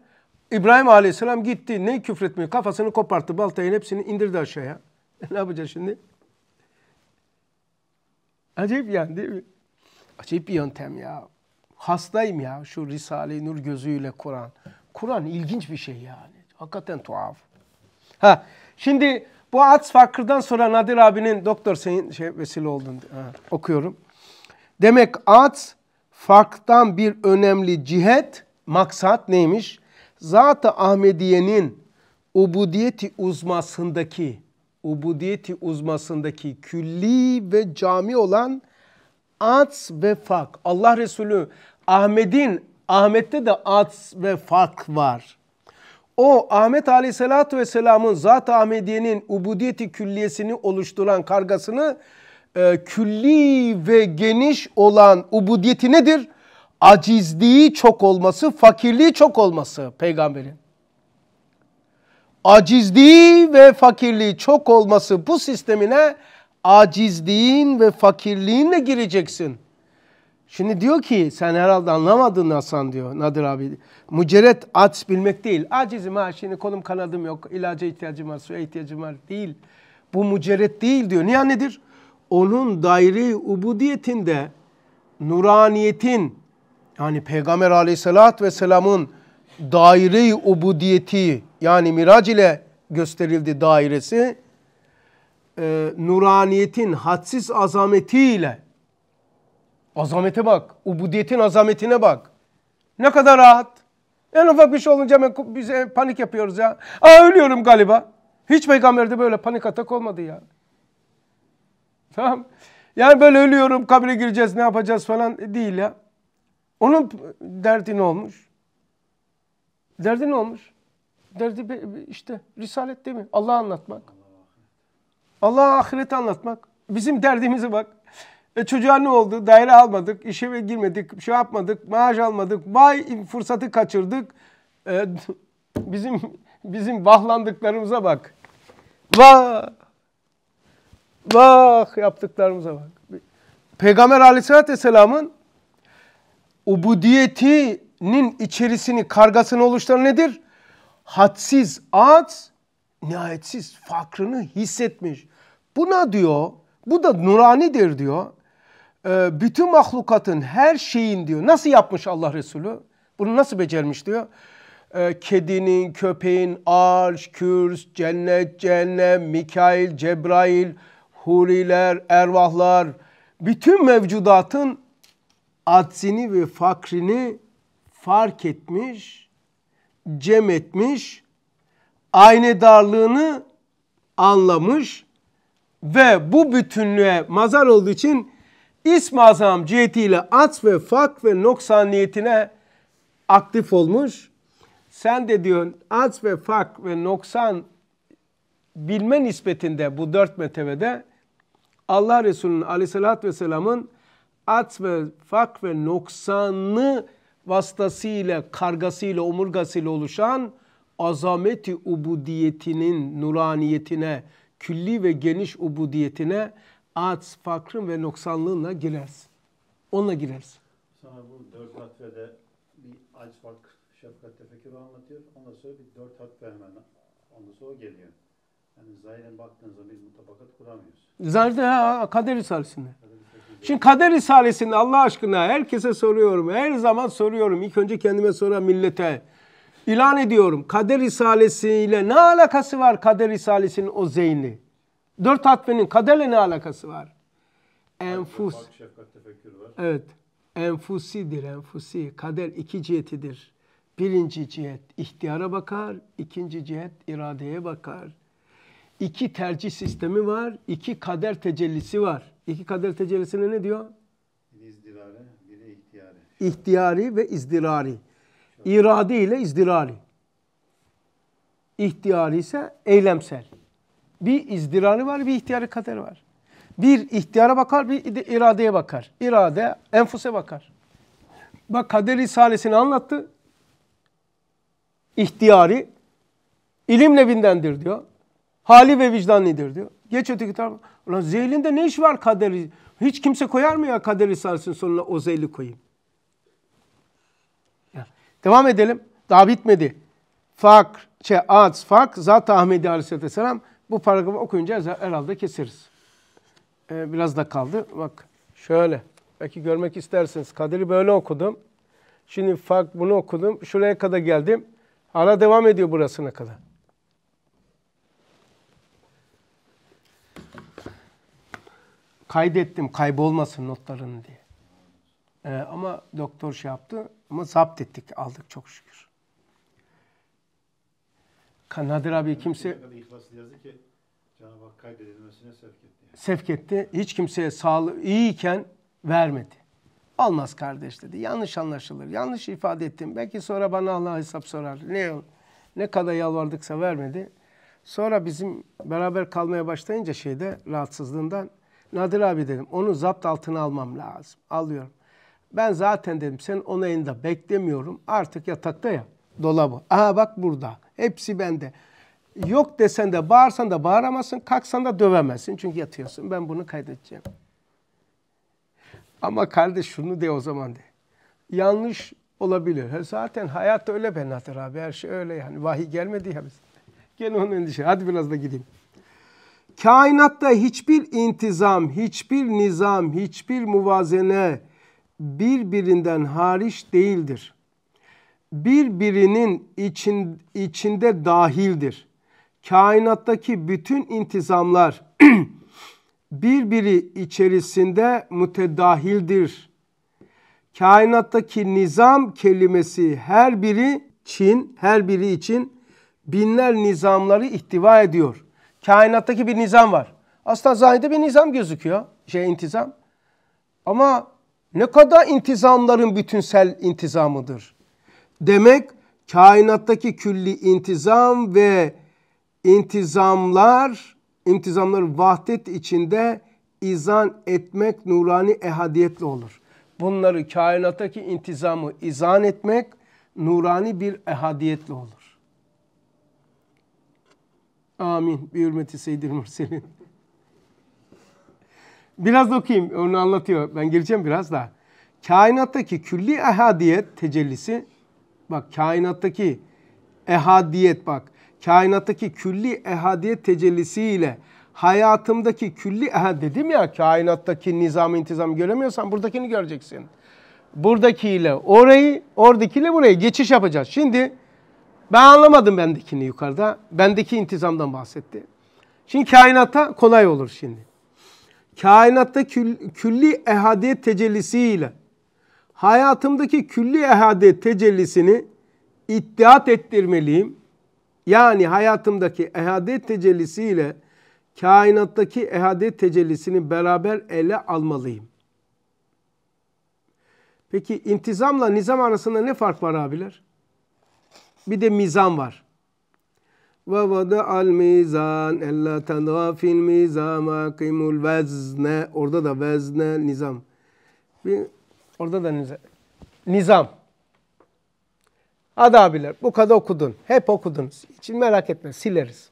İbrahim Aleyhisselam gitti. Ne küfretmiyor? Kafasını koparttı. Baltayın hepsini indirdi aşağıya. ne yapacağız şimdi? Acayip yani değil mi? Acayip bir yöntem ya. Hastayım ya şu Risale-i Nur gözüyle Kur'an. Kur'an ilginç bir şey yani. Hakikaten tuhaf. Ha, şimdi bu Ats Fakır'dan sonra Nadir abinin doktor senin şey vesile oldun ha, okuyorum. Demek Ats farktan bir önemli cihet, maksat neymiş? Zat-ı Ahmediye'nin ubudiyeti uzmasındaki, ubudiyeti uzmasındaki külli ve cami olan ats ve fak. Allah Resulü Ahmet'in, Ahmet'te de ats ve fak var. O Ahmet Aleyhisselatü Vesselam'ın Zat-ı Ahmediye'nin ubudiyeti külliyesini oluşturan kargasını e, külli ve geniş olan ubudiyeti nedir? Acizliği çok olması, fakirliği çok olması peygamberin. Acizliği ve fakirliği çok olması bu sistemine acizliğin ve fakirliğinle gireceksin. Şimdi diyor ki sen herhalde anlamadın Hasan diyor Nadir abi. Mücerret aç bilmek değil. Acizim ha şimdi kolum kanadım yok. ilaca ihtiyacım var, suya ihtiyacım var değil. Bu mücerret değil diyor. Niye nedir? Onun daire ubudiyetinde nuraniyetin yani Peygamber aleyhissalatü vesselamın daire ubudiyeti yani mirac ile gösterildi dairesi e, nuraniyetin hadsiz azametiyle azamete bak, ubudiyetin azametine bak. Ne kadar rahat. En ufak bir şey olunca hemen biz e, panik yapıyoruz ya. Aa ölüyorum galiba. Hiç peygamberde böyle panik atak olmadı ya. Tamam. Yani böyle ölüyorum kabire gireceğiz ne yapacağız falan değil ya. Onun derdi ne olmuş? Derdi ne olmuş? Derdi işte risalet değil mi? Allah'ı anlatmak. Allah'a ahireti anlatmak. Bizim derdimize bak. E çocuğa ne oldu? Daire almadık, işe girmedik, şey yapmadık, maaş almadık. Vay fırsatı kaçırdık. E, bizim bizim vahlandıklarımıza bak. Vah! Vah yaptıklarımıza bak. Peygamber aleyhissalatü vesselamın ubudiyetinin içerisini, kargasını oluşturan nedir? Hadsiz, az, nihayetsiz fakrını hissetmiş. Buna diyor, bu da nuranidir diyor. Ee, bütün mahlukatın her şeyin diyor. Nasıl yapmış Allah Resulü? Bunu nasıl becermiş diyor. Ee, kedinin, köpeğin, arş, kürs, cennet, cehennem, Mikail, Cebrail, huriler, ervahlar, bütün mevcudatın aczini ve fakrini fark etmiş, cem etmiş Aynı darlığını anlamış ve bu bütünlüğe mazar olduğu için i̇sm Azam cihetiyle at ve fak ve noksan niyetine aktif olmuş. Sen de diyorsun at ve fak ve noksan bilme nispetinde bu dört metevede Allah Resulü'nün aleyhissalatü vesselamın at ve fak ve noksanı vasıtasıyla, kargasıyla, omurgasıyla oluşan azameti ubudiyetinin nuraniyetine, külli ve geniş ubudiyetine aç, fakrın ve noksanlığınla girersin. Onunla girersin. Sana bu dört hatvede bir aç, fakr, şefkat, tefekkür anlatıyor. Ondan sonra bir dört hatve hemen. Ondan sonra geliyor. Yani zahiren baktığınızda biz mutabakat kuramıyoruz. Zahiren ha, kader risalesinde. Şimdi kader risalesinde Allah aşkına herkese soruyorum. Her zaman soruyorum. İlk önce kendime sonra millete. İlan ediyorum kader risalesiyle ne alakası var kader risalesinin o zeyni? Dört hatfenin kaderle ne alakası var? Enfus. Evet. Enfusidir enfusi. Kader iki cihetidir. Birinci cihet ihtiyara bakar, ikinci cihet iradeye bakar. İki tercih sistemi var, iki kader tecellisi var. İki kader tecellisine ne diyor? Biri izdirare, biri ihtiyari. İhtiyari ve izdirari. İradi ile izdirari. İhtiyari ise eylemsel. Bir izdirari var, bir ihtiyarı kader var. Bir ihtiyara bakar, bir iradeye bakar. İrade, enfuse bakar. Bak kader risalesini anlattı. İhtiyari, ilim nevindendir diyor. Hali ve vicdanlidir diyor. Geç öteki tarafa. Ulan zeylinde ne iş var kaderi? Hiç kimse koyar mı ya kader risalesinin sonuna o zeyli koyayım? Devam edelim. Daha bitmedi. Fakr, şey, az, fak, zat Ahmedi Aleyhisselam. Bu paragrafı okuyunca herhalde keseriz. Ee, biraz da kaldı. Bak şöyle. Belki görmek istersiniz. Kadir'i böyle okudum. Şimdi fak bunu okudum. Şuraya kadar geldim. Hala devam ediyor burasına kadar. Kaydettim kaybolmasın notlarını diye. E, ama doktor şey yaptı. Ama zapt ettik. Aldık çok şükür. Nadir abi kimse... İhlaslı yazdı ki Cenab-ı Hak kaybedilmesine sevk etti. Sevk etti. Hiç kimseye sağlığı iyiyken vermedi. Almaz kardeş dedi. Yanlış anlaşılır. Yanlış ifade ettim. Belki sonra bana Allah hesap sorar. Ne ne kadar yalvardıksa vermedi. Sonra bizim beraber kalmaya başlayınca şeyde rahatsızlığından Nadir abi dedim onu zapt altına almam lazım. Alıyorum. Ben zaten dedim sen onayını da beklemiyorum. Artık yatakta ya dolabı. Aha bak burada. Hepsi bende. Yok desen de bağırsan da bağıramazsın. Kalksan da dövemezsin. Çünkü yatıyorsun. Ben bunu kaydedeceğim. Ama kardeş şunu de o zaman de. Yanlış olabilir. zaten hayat öyle Benatır abi. Her şey öyle yani. Vahiy gelmedi ya biz. Gene onun endişe. Hadi biraz da gideyim. Kainatta hiçbir intizam, hiçbir nizam, hiçbir muvazene, birbirinden hariç değildir. Birbirinin için, içinde dahildir. Kainattaki bütün intizamlar birbiri içerisinde mütedahildir. Kainattaki nizam kelimesi her biri Çin, her biri için binler nizamları ihtiva ediyor. Kainattaki bir nizam var. Aslında zahide bir nizam gözüküyor. Şey intizam. Ama ne kadar intizamların bütünsel intizamıdır. Demek kainattaki külli intizam ve intizamlar, intizamlar vahdet içinde izan etmek nurani ehadiyetle olur. Bunları kainattaki intizamı izan etmek nurani bir ehadiyetle olur. Amin. Bir hürmeti seyyid Mürselin. Biraz da okuyayım. Onu anlatıyor. Ben gireceğim biraz daha. Kainattaki külli ehadiyet tecellisi bak kainattaki ehadiyet bak kainattaki külli ehadiyet tecellisiyle hayatımdaki külli ehad dedim ya kainattaki nizam intizam göremiyorsan buradakini göreceksin. Buradakiyle orayı, oradakiyle burayı geçiş yapacağız. Şimdi ben anlamadım bendekini yukarıda. Bendeki intizamdan bahsetti. Şimdi kainata kolay olur şimdi kainatta külli ehadiyet tecellisiyle hayatımdaki külli ehadiyet tecellisini iddiat ettirmeliyim. Yani hayatımdaki ehadiyet tecellisiyle kainattaki ehadiyet tecellisini beraber ele almalıyım. Peki intizamla nizam arasında ne fark var abiler? Bir de mizan var. وَوَدَعَ الْمِيزَانِ اَلَّا تَنْغَى فِي الْمِيزَانِ وَاَقِمُ الْوَزْنَ Orada da vezne, nizam. Bir, orada da nizam. Nizam. Hadi abiler bu kadar okudun. Hep okudunuz. Hiç merak etme sileriz.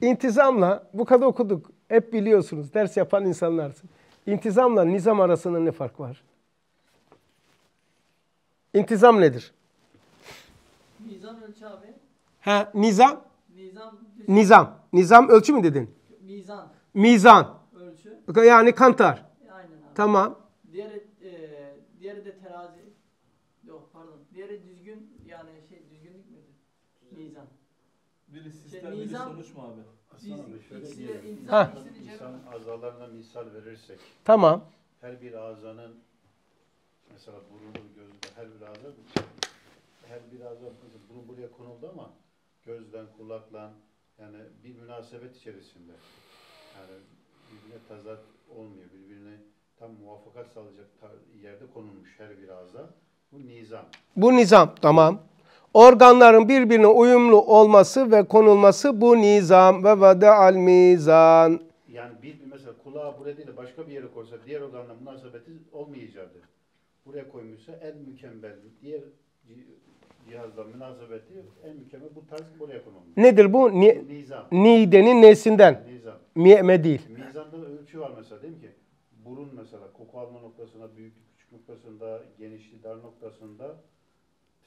İntizamla bu kadar okuduk. Hep biliyorsunuz. Ders yapan insanlarsın. İntizamla nizam arasında ne fark var? İntizam nedir? Nizam ölçü abi. He, nizam. Nizam. Nizam. Nizam ölçü mü dedin? Mizan. Mizan. Ölçü. Yani kantar. Aynen abi. Tamam. Diğeri, e, diğeri de terazi. Yok pardon. Diğeri düzgün yani şey düzgünlük müdür? Mizan. Biri şey, sistem, şey, biri sonuç mu abi? Hasan abi şöyle İnsan, azalarına misal verirsek. Tamam. Her bir azanın mesela burnu, gözü, her bir aza her bir aza burun buraya konuldu ama gözden, kulakla yani bir münasebet içerisinde yani birbirine tazat olmuyor, birbirine tam muvaffakat sağlayacak yerde konulmuş her bir ağza. Bu nizam. Bu nizam, tamam. Organların birbirine uyumlu olması ve konulması bu nizam ve vade al mizan. Yani bir, mesela kulağı buraya değil de başka bir yere koysa diğer organla münasebeti olmayacaktır. Buraya koymuşsa en mükemmel diğer cihazla münasebeti en mükemmel bu tarz buraya konulmuş. Nedir bu? Ni Nizam. Nidenin nesinden? Nizam. Mi'me değil. Mizanda ölçü var mesela değil mi ki? Burun mesela koku alma noktasında, büyük küçük noktasında, genişli dar noktasında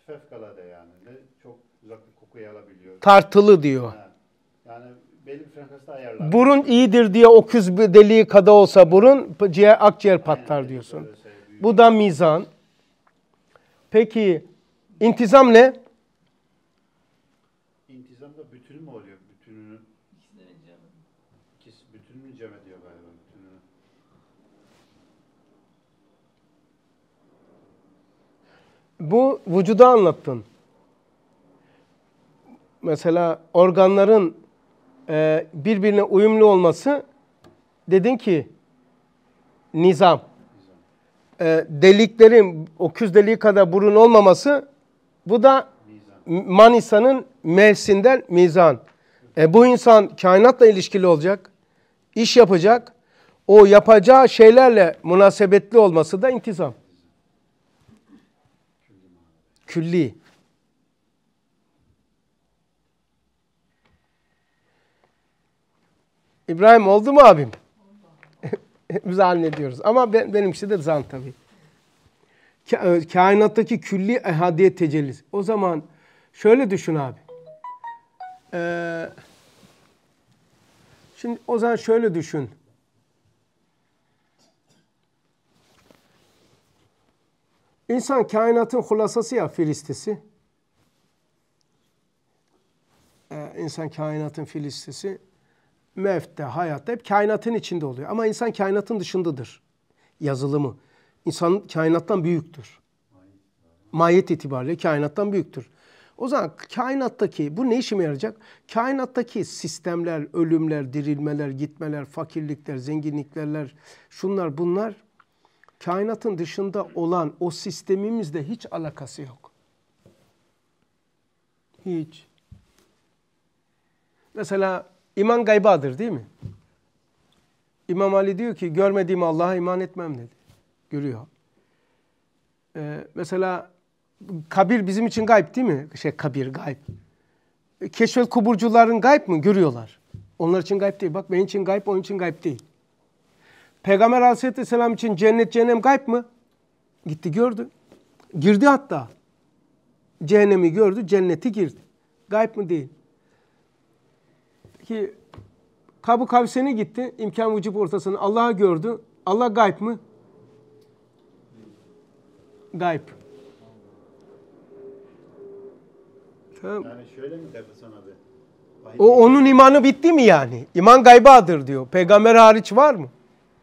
fevkalade yani. Ne çok uzaklık kokuyu alabiliyor. Tartılı diyor. Ha. Yani belli bir frekansta ayarlar. Burun iyidir diye bir deliği kada olsa burun ciğer, akciğer patlar Aynen, diyorsun. Şey, Bu da mizan. Peki İntizam ne? İntizam da bütünü mü oluyor? Bütününü. İkisi bütününü cem ediyor galiba. Bütününü. Bu vücuda anlattın. Mesela organların e, birbirine uyumlu olması dedin ki nizam. E, deliklerin o küz deliği kadar burun olmaması bu da Manisa'nın mevsinden mizan. E bu insan kainatla ilişkili olacak, iş yapacak. O yapacağı şeylerle münasebetli olması da intizam. Külli. İbrahim oldu mu abim? Biz Zannediyoruz ama ben, benimkisi de zan tabii. E, kainattaki külli ehadiyet tecellisi. O zaman şöyle düşün abi. Ee, şimdi o zaman şöyle düşün. İnsan kainatın hulasası ya filistesi. Ee, insan kainatın filistesi. Mevte, hayatta hep kainatın içinde oluyor. Ama insan kainatın dışındadır. Yazılımı insan kainattan büyüktür. Mahiyet itibariyle kainattan büyüktür. O zaman kainattaki bu ne işime yarayacak? Kainattaki sistemler, ölümler, dirilmeler, gitmeler, fakirlikler, zenginliklerler, şunlar bunlar kainatın dışında olan o sistemimizle hiç alakası yok. Hiç. Mesela iman gaybadır değil mi? İmam Ali diyor ki görmediğim Allah'a iman etmem dedi görüyor. Ee, mesela kabir bizim için gayb değil mi? Şey kabir gayb. Keşfet kuburcuların gayb mı? Görüyorlar. Onlar için gayb değil. Bak benim için gayb, onun için gayb değil. Peygamber aleyhisselam için cennet cehennem gayb mı? Gitti gördü. Girdi hatta. Cehennemi gördü, cenneti girdi. Gayb mı değil. Ki Kabu Kavsen'e gitti. imkan vücub ortasını Allah'a gördü. Allah gayb mı? Gayb. Tamam. Yani şöyle mi derdi sana abi? Vahiy o, onun imanı bitti mi yani? İman gaybadır diyor. Peygamber hariç var mı?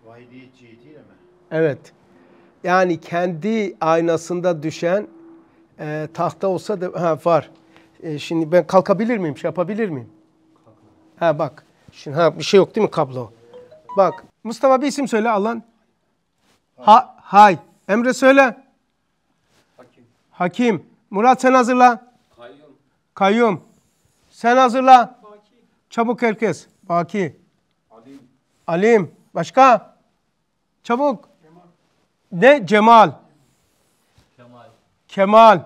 Vahidiyetçiyetiyle mi? Evet. Yani kendi aynasında düşen e, tahta olsa da ha, var. E, şimdi ben kalkabilir miyim? Şey yapabilir miyim? Ha bak. Şimdi ha bir şey yok değil mi kablo? Bak. Mustafa bir isim söyle Alan. Ha, hay. Emre söyle. Hakim. Murat sen hazırla. Kayyum. Kayyum. Sen hazırla. Baki. Çabuk herkes. Baki. Alim. Alim. Başka? Çabuk. Cemal. Ne? Cemal. Kemal. Kemal.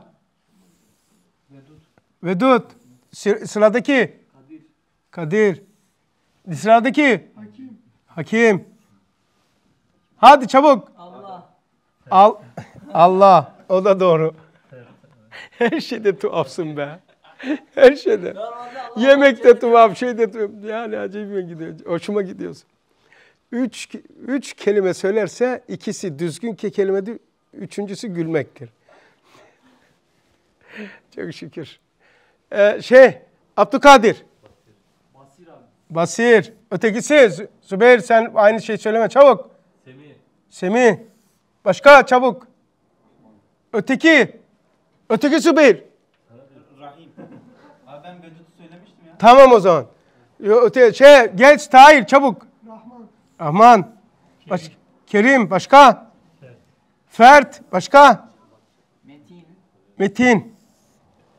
Vedut. Vedut. Sıradaki. Kadir. Kadir. Sıradaki. Hakim. Hakim. Hadi çabuk. Allah. Al Allah. O da doğru. Her şeyde tuhafsın be. Her şeyde. Yemekte tuhaf, şeyde tuhaf. Yani acayip gidiyor. Hoşuma gidiyorsun. Üç, üç kelime söylerse ikisi düzgün ki kelimedir. Üçüncüsü gülmektir. Çok şükür. Ee, şey, Abdülkadir. Basir abi. Basir. Ötekisi Zübeyir sen aynı şeyi söyleme çabuk. Semih. Semih. Başka çabuk. Öteki. Öteki Sübeyl. Rahim. Abi ben Vedut'u söylemiştim ya. Tamam o zaman. Yo, öte, şey geç Tahir çabuk. Rahman. Rahman. Baş, Kerim. başka? Evet. Fert başka? Metin. Metin.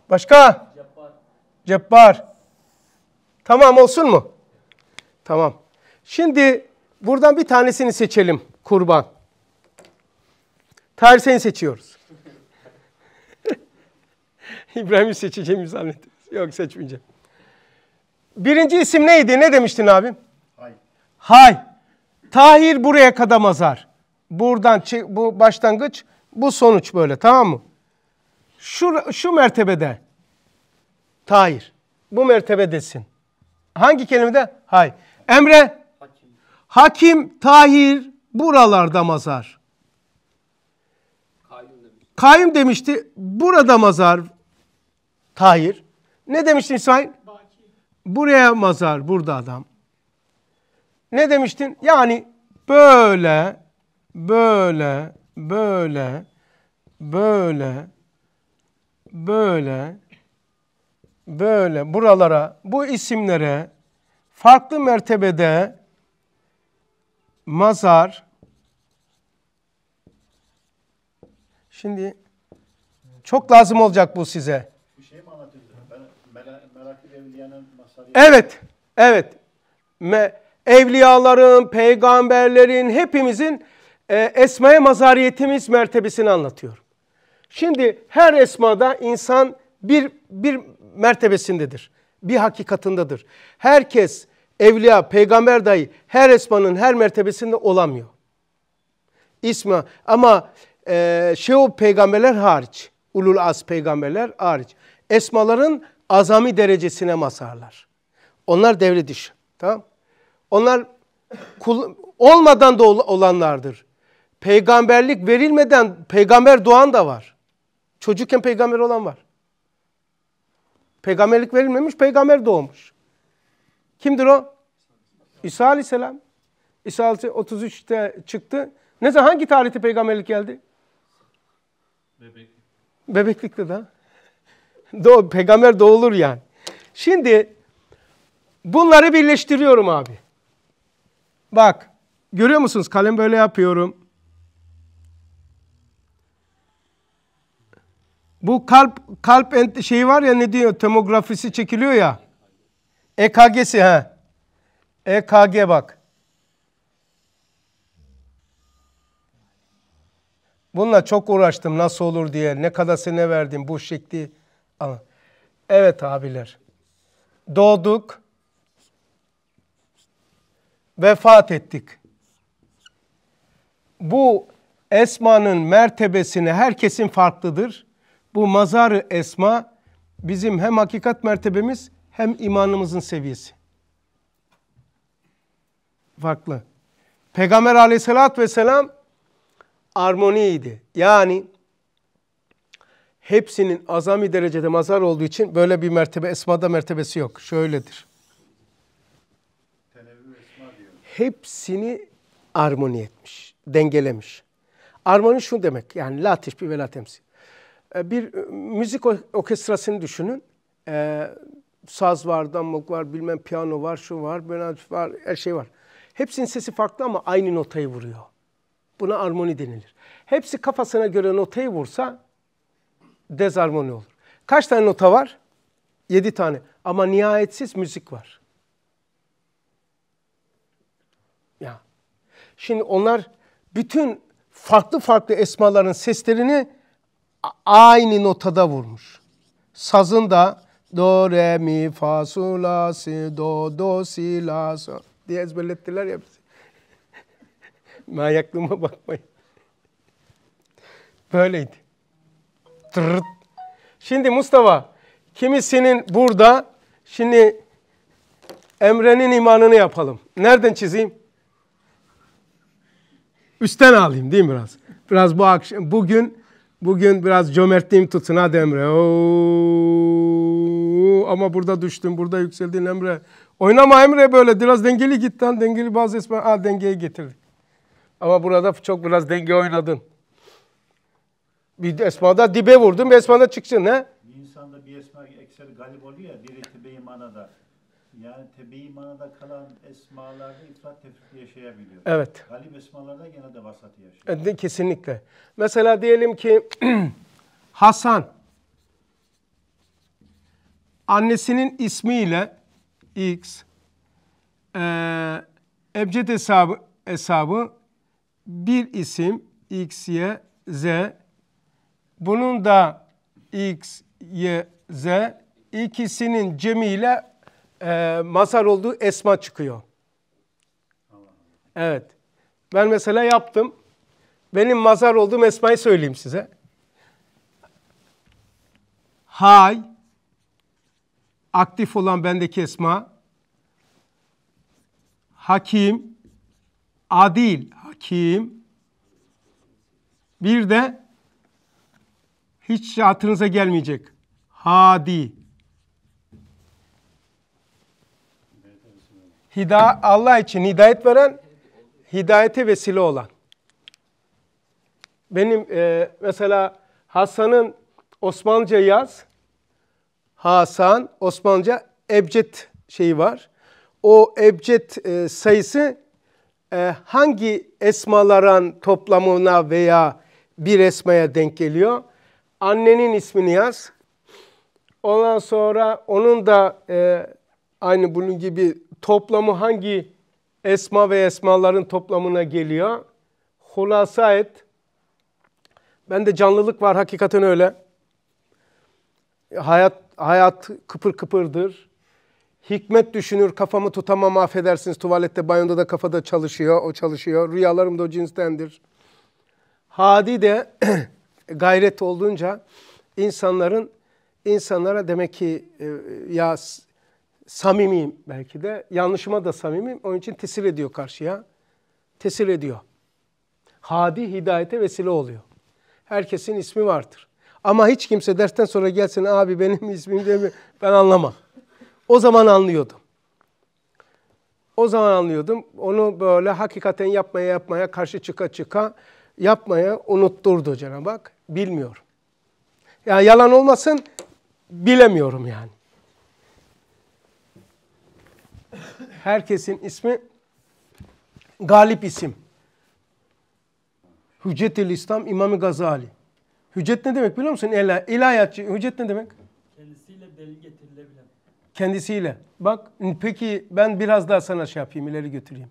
Başka? Cebbar. Cebbar. Tamam olsun mu? Tamam. Şimdi buradan bir tanesini seçelim kurban. Tahir seni seçiyoruz. İbrahim'i seçeceğimi zannettiniz. Yok seçmeyeceğim. Birinci isim neydi? Ne demiştin abim? Hay. Hay. Tahir buraya kadar mazar. Buradan bu başlangıç, bu sonuç böyle tamam mı? Şu, şu mertebede Tahir. Bu mertebedesin. Hangi kelimede? Hay. Emre? Hakim. Hakim, Tahir buralarda mazar. Kayyum demişti. Burada mazar. Tahir. Ne demiştin İsmail? Buraya mazar, burada adam. Ne demiştin? Yani böyle, böyle, böyle, böyle, böyle, böyle buralara, bu isimlere farklı mertebede mazar, şimdi çok lazım olacak bu size. Evet, evet. Me, evliyaların, peygamberlerin, hepimizin e, esmaya mazariyetimiz mertebesini anlatıyorum. Şimdi her esmada insan bir, bir mertebesindedir. Bir hakikatındadır. Herkes, evliya, peygamber dahi her esmanın her mertebesinde olamıyor. İsma ama e, şey o peygamberler hariç, ulul az peygamberler hariç. Esmaların azami derecesine masarlar. Onlar devre dışı. Tamam? Onlar kul, olmadan da olanlardır. Peygamberlik verilmeden peygamber doğan da var. Çocukken peygamber olan var. Peygamberlik verilmemiş, peygamber doğmuş. Kimdir o? İsa Aleyhisselam. İsa Aleyhisselam 33'te çıktı. Ne zaman hangi tarihte peygamberlik geldi? Bebeklik. Bebeklikte daha. Doğ, peygamber doğulur yani. Şimdi bunları birleştiriyorum abi. Bak görüyor musunuz? Kalem böyle yapıyorum. Bu kalp kalp şeyi var ya ne diyor? Tomografisi çekiliyor ya. EKG'si ha. EKG bak. Bununla çok uğraştım nasıl olur diye. Ne kadar sene verdim bu şekli Evet abiler. Doğduk. Vefat ettik. Bu esmanın mertebesini herkesin farklıdır. Bu mazarı esma bizim hem hakikat mertebemiz hem imanımızın seviyesi. Farklı. Peygamber aleyhissalatü vesselam armoniydi. Yani hepsinin azami derecede mazhar olduğu için böyle bir mertebe esmada mertebesi yok. Şöyledir. Hepsini armoni etmiş, dengelemiş. Armoni şu demek yani latif bir ve ee, Bir e, müzik orkestrasını düşünün. Ee, saz var, damluk var, bilmem piyano var, şu var, böyle var, her şey var. Hepsinin sesi farklı ama aynı notayı vuruyor. Buna armoni denilir. Hepsi kafasına göre notayı vursa dezarmoni olur. Kaç tane nota var? Yedi tane. Ama nihayetsiz müzik var. Ya. Şimdi onlar bütün farklı farklı esmaların seslerini aynı notada vurmuş. Sazın da do re mi fa sol la si do do si la So diye ezberlettiler ya bizi. Manyaklığıma bakmayın. Böyleydi. Tırırt. Şimdi Mustafa kimisinin burada şimdi Emre'nin imanını yapalım. Nereden çizeyim? Üstten alayım değil mi biraz? Biraz bu akşam, bugün bugün biraz cömertliğim tutsun hadi Emre. Oo, ama burada düştün, burada yükseldin Emre. Oynama Emre böyle biraz dengeli git lan dengeli bazı esmer. Aa dengeyi getirdik. Ama burada çok biraz denge oynadın. Bir esmada dibe vurdun bir esmada çıksın ha. Bir insanda bir esma ekser galip oluyor ya biri tibe manada. Yani tebe manada kalan esmalarda ifrat tefrit yaşayabiliyor. Evet. Galip esmalarda gene de vasatı yaşıyor. Evet, kesinlikle. Mesela diyelim ki Hasan annesinin ismiyle X e, ebced hesabı, hesabı bir isim X, Y, Z bunun da x, y, z ikisinin cemiyle e, mazhar olduğu esma çıkıyor. Evet. Ben mesela yaptım. Benim mazhar olduğum esmayı söyleyeyim size. Hay aktif olan bendeki esma hakim adil hakim bir de hiç hatırınıza gelmeyecek. Hadi. Hida Allah için hidayet veren, hidayete vesile olan. Benim e, mesela Hasan'ın Osmanlıca yaz, Hasan Osmanlıca ebced şeyi var. O ebced e, sayısı e, hangi esmaların toplamına veya bir esmaya denk geliyor? annenin ismini yaz. Ondan sonra onun da e, aynı bunun gibi toplamı hangi esma ve esmaların toplamına geliyor? Hulasa et. Ben de canlılık var hakikaten öyle. Hayat hayat kıpır kıpırdır. Hikmet düşünür, kafamı tutamam affedersiniz. Tuvalette, banyonda da kafada çalışıyor, o çalışıyor. Rüyalarım da o cinstendir. Hadi de gayret olduğunca insanların insanlara demek ki e, ya samimiyim belki de yanlışıma da samimiyim onun için tesir ediyor karşıya. Tesir ediyor. Hadi hidayete vesile oluyor. Herkesin ismi vardır. Ama hiç kimse dersten sonra gelsin abi benim ismim demiyor. Ben anlamam. O zaman anlıyordum. O zaman anlıyordum. Onu böyle hakikaten yapmaya yapmaya karşı çıka çıka yapmaya unutturdu Cenab-ı Hak bilmiyorum. Yani yalan olmasın bilemiyorum yani. Herkesin ismi galip isim. Hüccetül İslam İmam Gazali. Hüccet ne demek biliyor musun? İla, ilahiyatçı. Hüccet ne demek? Kendisiyle delil getirilebilen. Kendisiyle. Bak peki ben biraz daha sana şey yapayım ileri götüreyim.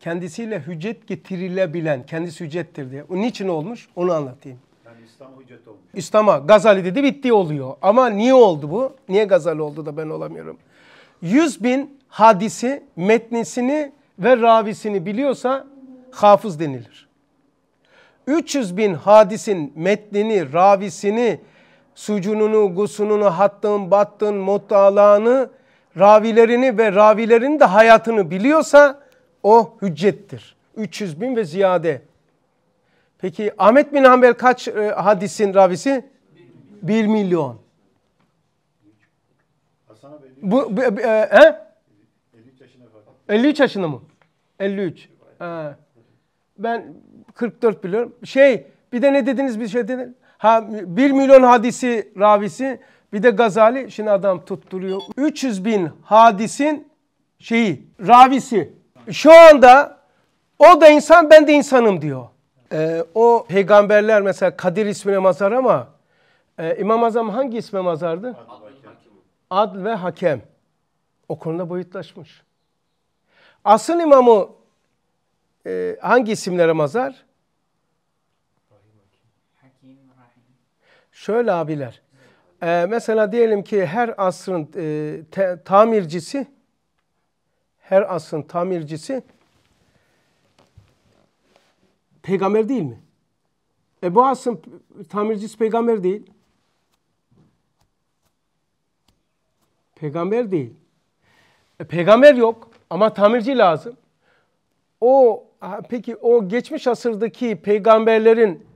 Kendisiyle hüccet getirilebilen. Kendisi hüccettir diye. O niçin olmuş onu anlatayım. İslam'a hüccet olmuş. İslam'a Gazali dedi bitti oluyor. Ama niye oldu bu? Niye Gazali oldu da ben olamıyorum? 100 bin hadisi, metnisini ve ravisini biliyorsa hafız denilir. 300 bin hadisin metnini, ravisini, sucununu, gusununu, hattın, battın, muttalanı, ravilerini ve ravilerin de hayatını biliyorsa o hüccettir. 300 bin ve ziyade. Peki Ahmet bin Hanbel kaç e, hadisin ravisi? 1 milyon. Bu, bu e, e he? 53 yaşında mı? 53. Ee, ben 44 biliyorum. Şey bir de ne dediniz bir şey dediniz? Ha 1 milyon hadisi ravisi bir de Gazali şimdi adam tutturuyor. 300 bin hadisin şeyi ravisi. Şu anda o da insan ben de insanım diyor. E, o peygamberler mesela Kadir ismine mazhar ama e, İmam Azam hangi isme mazhardı? Adl, Ad ve hakem. O konuda boyutlaşmış. Asıl imamı e, hangi isimlere mazhar? Şöyle abiler. E, mesela diyelim ki her asrın e, te, tamircisi her asrın tamircisi peygamber değil mi? Ebu Asım tamircisi peygamber değil. Peygamber değil. E, peygamber yok ama tamirci lazım. O peki o geçmiş asırdaki peygamberlerin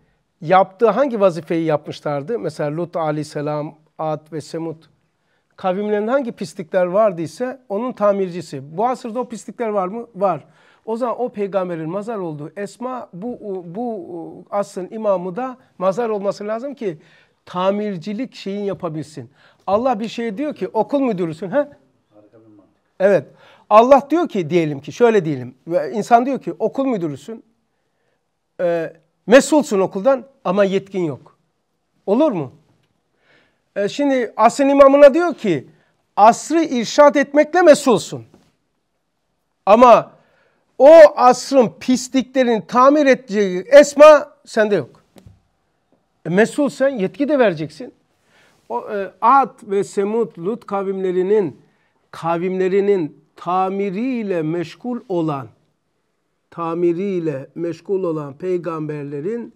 yaptığı hangi vazifeyi yapmışlardı? Mesela Lut aleyhisselam, Ad ve Semud kavimlerinde hangi pislikler vardıysa onun tamircisi. Bu asırda o pislikler var mı? Var. O zaman o peygamberin mazar olduğu esma bu bu e, asrın imamı da mazar olması lazım ki tamircilik şeyin yapabilsin. Allah bir şey diyor ki okul müdürüsün ha? Evet. Allah diyor ki diyelim ki şöyle diyelim. İnsan diyor ki okul müdürüsün. E, mesulsun okuldan ama yetkin yok. Olur mu? E, şimdi asrın imamına diyor ki asrı irşat etmekle mesulsun. Ama o asrın pisliklerini tamir edeceği esma sende yok. E, mesul sen yetki de vereceksin. O, e, Ad ve Semud, Lut kavimlerinin kavimlerinin tamiriyle meşgul olan tamiriyle meşgul olan peygamberlerin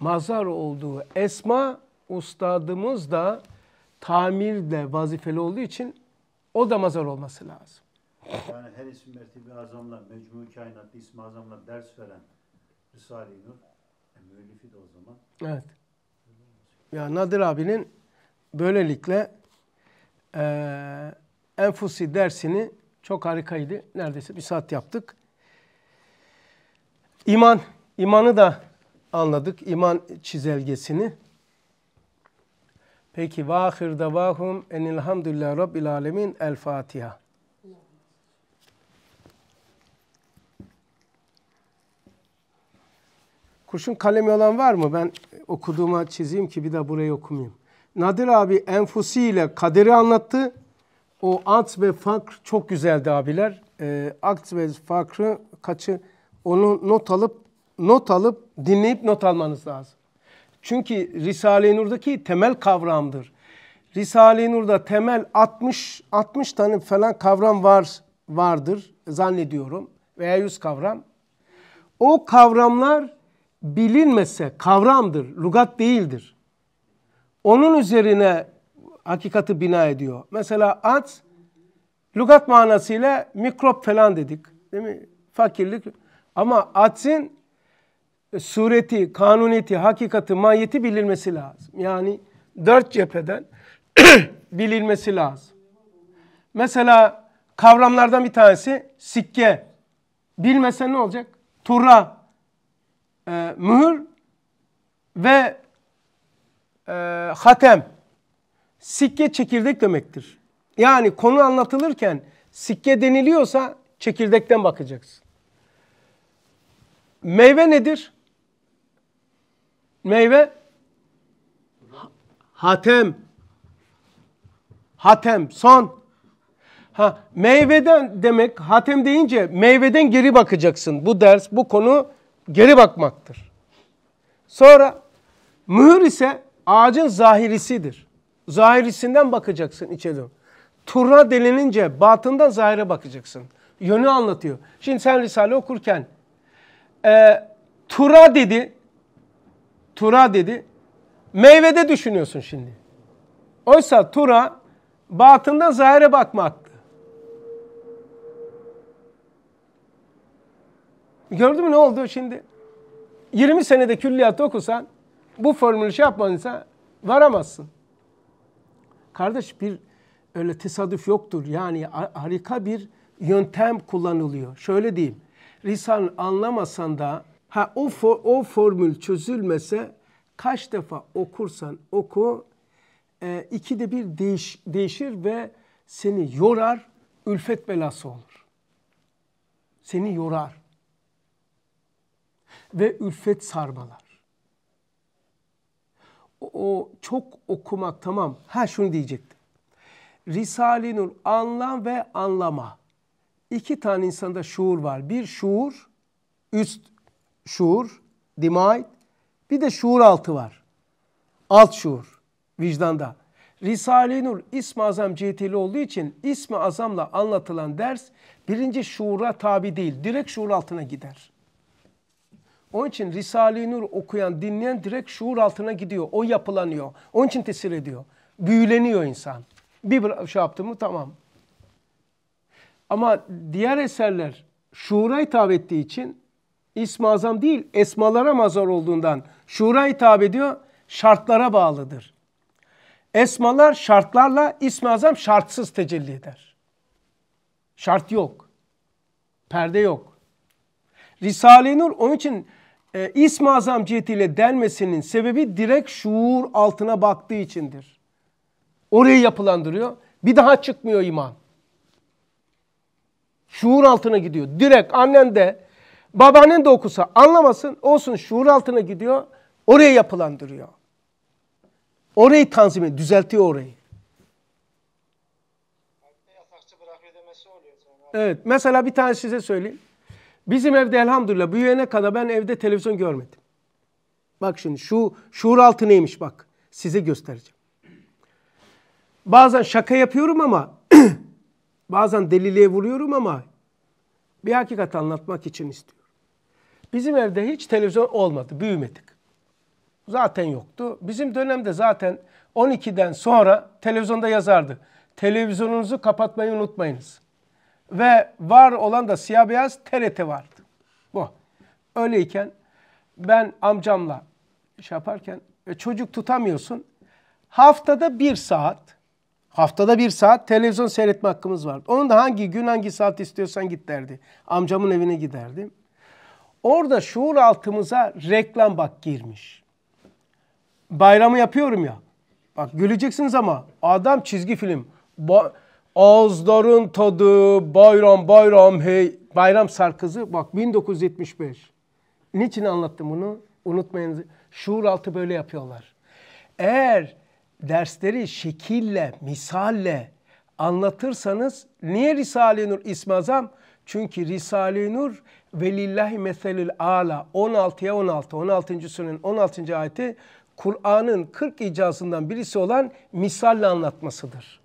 mazar olduğu esma ustadımız da tamirle vazifeli olduğu için o da mazar olması lazım yani her isim mertibi azamla, mecmu kainatlı ismi azamla ders veren Risale-i Nur e, müellifi de o zaman. Evet. Ya Nadir abinin böylelikle e, Enfusi dersini çok harikaydı. Neredeyse bir saat yaptık. İman, imanı da anladık. İman çizelgesini. Peki vahir davahum enilhamdülillah rabbil alemin el Fatiha. Kurşun kalemi olan var mı? Ben okuduğuma çizeyim ki bir daha burayı okumayayım. Nadir abi Enfusi ile kaderi anlattı. O ant ve fakr çok güzeldi abiler. E, ee, akt ve fakrı kaçı onu not alıp not alıp dinleyip not almanız lazım. Çünkü Risale-i Nur'daki temel kavramdır. Risale-i Nur'da temel 60 60 tane falan kavram var vardır zannediyorum veya 100 kavram. O kavramlar bilinmese kavramdır, lugat değildir. Onun üzerine hakikati bina ediyor. Mesela at, lugat manasıyla mikrop falan dedik. Değil mi? Fakirlik. Ama atın e, sureti, kanuniyeti, hakikati, mahiyeti bilinmesi lazım. Yani dört cepheden bilinmesi lazım. Mesela kavramlardan bir tanesi sikke. Bilmesen ne olacak? Tura e, mühür ve e, hatem sikke çekirdek demektir. Yani konu anlatılırken sikke deniliyorsa çekirdekten bakacaksın. Meyve nedir? Meyve hatem. Hatem son. Ha meyveden demek hatem deyince meyveden geri bakacaksın. Bu ders, bu konu geri bakmaktır. Sonra mühür ise ağacın zahirisidir. Zahirisinden bakacaksın içe doğru. Turna delinince batından zahire bakacaksın. Yönü anlatıyor. Şimdi sen Risale okurken e, tura dedi, tura dedi, meyvede düşünüyorsun şimdi. Oysa tura batından zahire bakmak. Gördün mü ne oldu şimdi? 20 senede külliyat okusan bu formülü şey yapmadıysa varamazsın. Kardeş bir öyle tesadüf yoktur. Yani harika bir yöntem kullanılıyor. Şöyle diyeyim. Risan anlamasan da ha o for, o formül çözülmese kaç defa okursan oku e, ikide bir değiş, değişir ve seni yorar, ülfet belası olur. Seni yorar ve Ülfet Sarmalar. O, çok okumak tamam. Ha şunu diyecektim. Risale-i Nur anlam ve anlama. İki tane insanda şuur var. Bir şuur, üst şuur, dimait. Bir de şuur altı var. Alt şuur, vicdanda. Risale-i Nur ismi azam cihetiyle olduğu için ismi azamla anlatılan ders birinci şuura tabi değil. Direkt şuur altına gider. Onun için Risale-i Nur okuyan, dinleyen direkt şuur altına gidiyor. O yapılanıyor. Onun için tesir ediyor. Büyüleniyor insan. Bir şey yaptı mı tamam. Ama diğer eserler şuura hitap ettiği için ism azam değil esmalara mazar olduğundan şuura hitap ediyor şartlara bağlıdır. Esmalar şartlarla ism azam şartsız tecelli eder. Şart yok. Perde yok. Risale-i Nur onun için e, ism-i azam cihetiyle denmesinin sebebi direkt şuur altına baktığı içindir. Orayı yapılandırıyor. Bir daha çıkmıyor iman. Şuur altına gidiyor. Direkt annen de babanın de okusa anlamasın olsun şuur altına gidiyor. Orayı yapılandırıyor. Orayı tanzim ediyor, düzeltiyor orayı. Evet, mesela bir tane size söyleyeyim. Bizim evde elhamdülillah büyüyene kadar ben evde televizyon görmedim. Bak şimdi şu şuur altı neymiş bak. Size göstereceğim. Bazen şaka yapıyorum ama bazen deliliğe vuruyorum ama bir hakikat anlatmak için istiyorum. Bizim evde hiç televizyon olmadı. Büyümedik. Zaten yoktu. Bizim dönemde zaten 12'den sonra televizyonda yazardı. Televizyonunuzu kapatmayı unutmayınız ve var olan da siyah beyaz TRT vardı. Bu. Öyleyken ben amcamla şey yaparken e, çocuk tutamıyorsun. Haftada bir saat, haftada bir saat televizyon seyretme hakkımız vardı. Onun da hangi gün hangi saat istiyorsan git derdi. Amcamın evine giderdim. Orada şuur altımıza reklam bak girmiş. Bayramı yapıyorum ya. Bak güleceksiniz ama adam çizgi film. Ba Ağızların tadı bayram bayram hey. Bayram Sarkızı bak 1975. Niçin anlattım bunu? Unutmayın. Şuur altı böyle yapıyorlar. Eğer dersleri şekille, misalle anlatırsanız niye Risale-i Nur İsmi Azam? Çünkü Risale-i Nur velillahi meselül ala 16'ya 16 16. surenin 16. ayeti Kur'an'ın 40 icazından birisi olan misalle anlatmasıdır.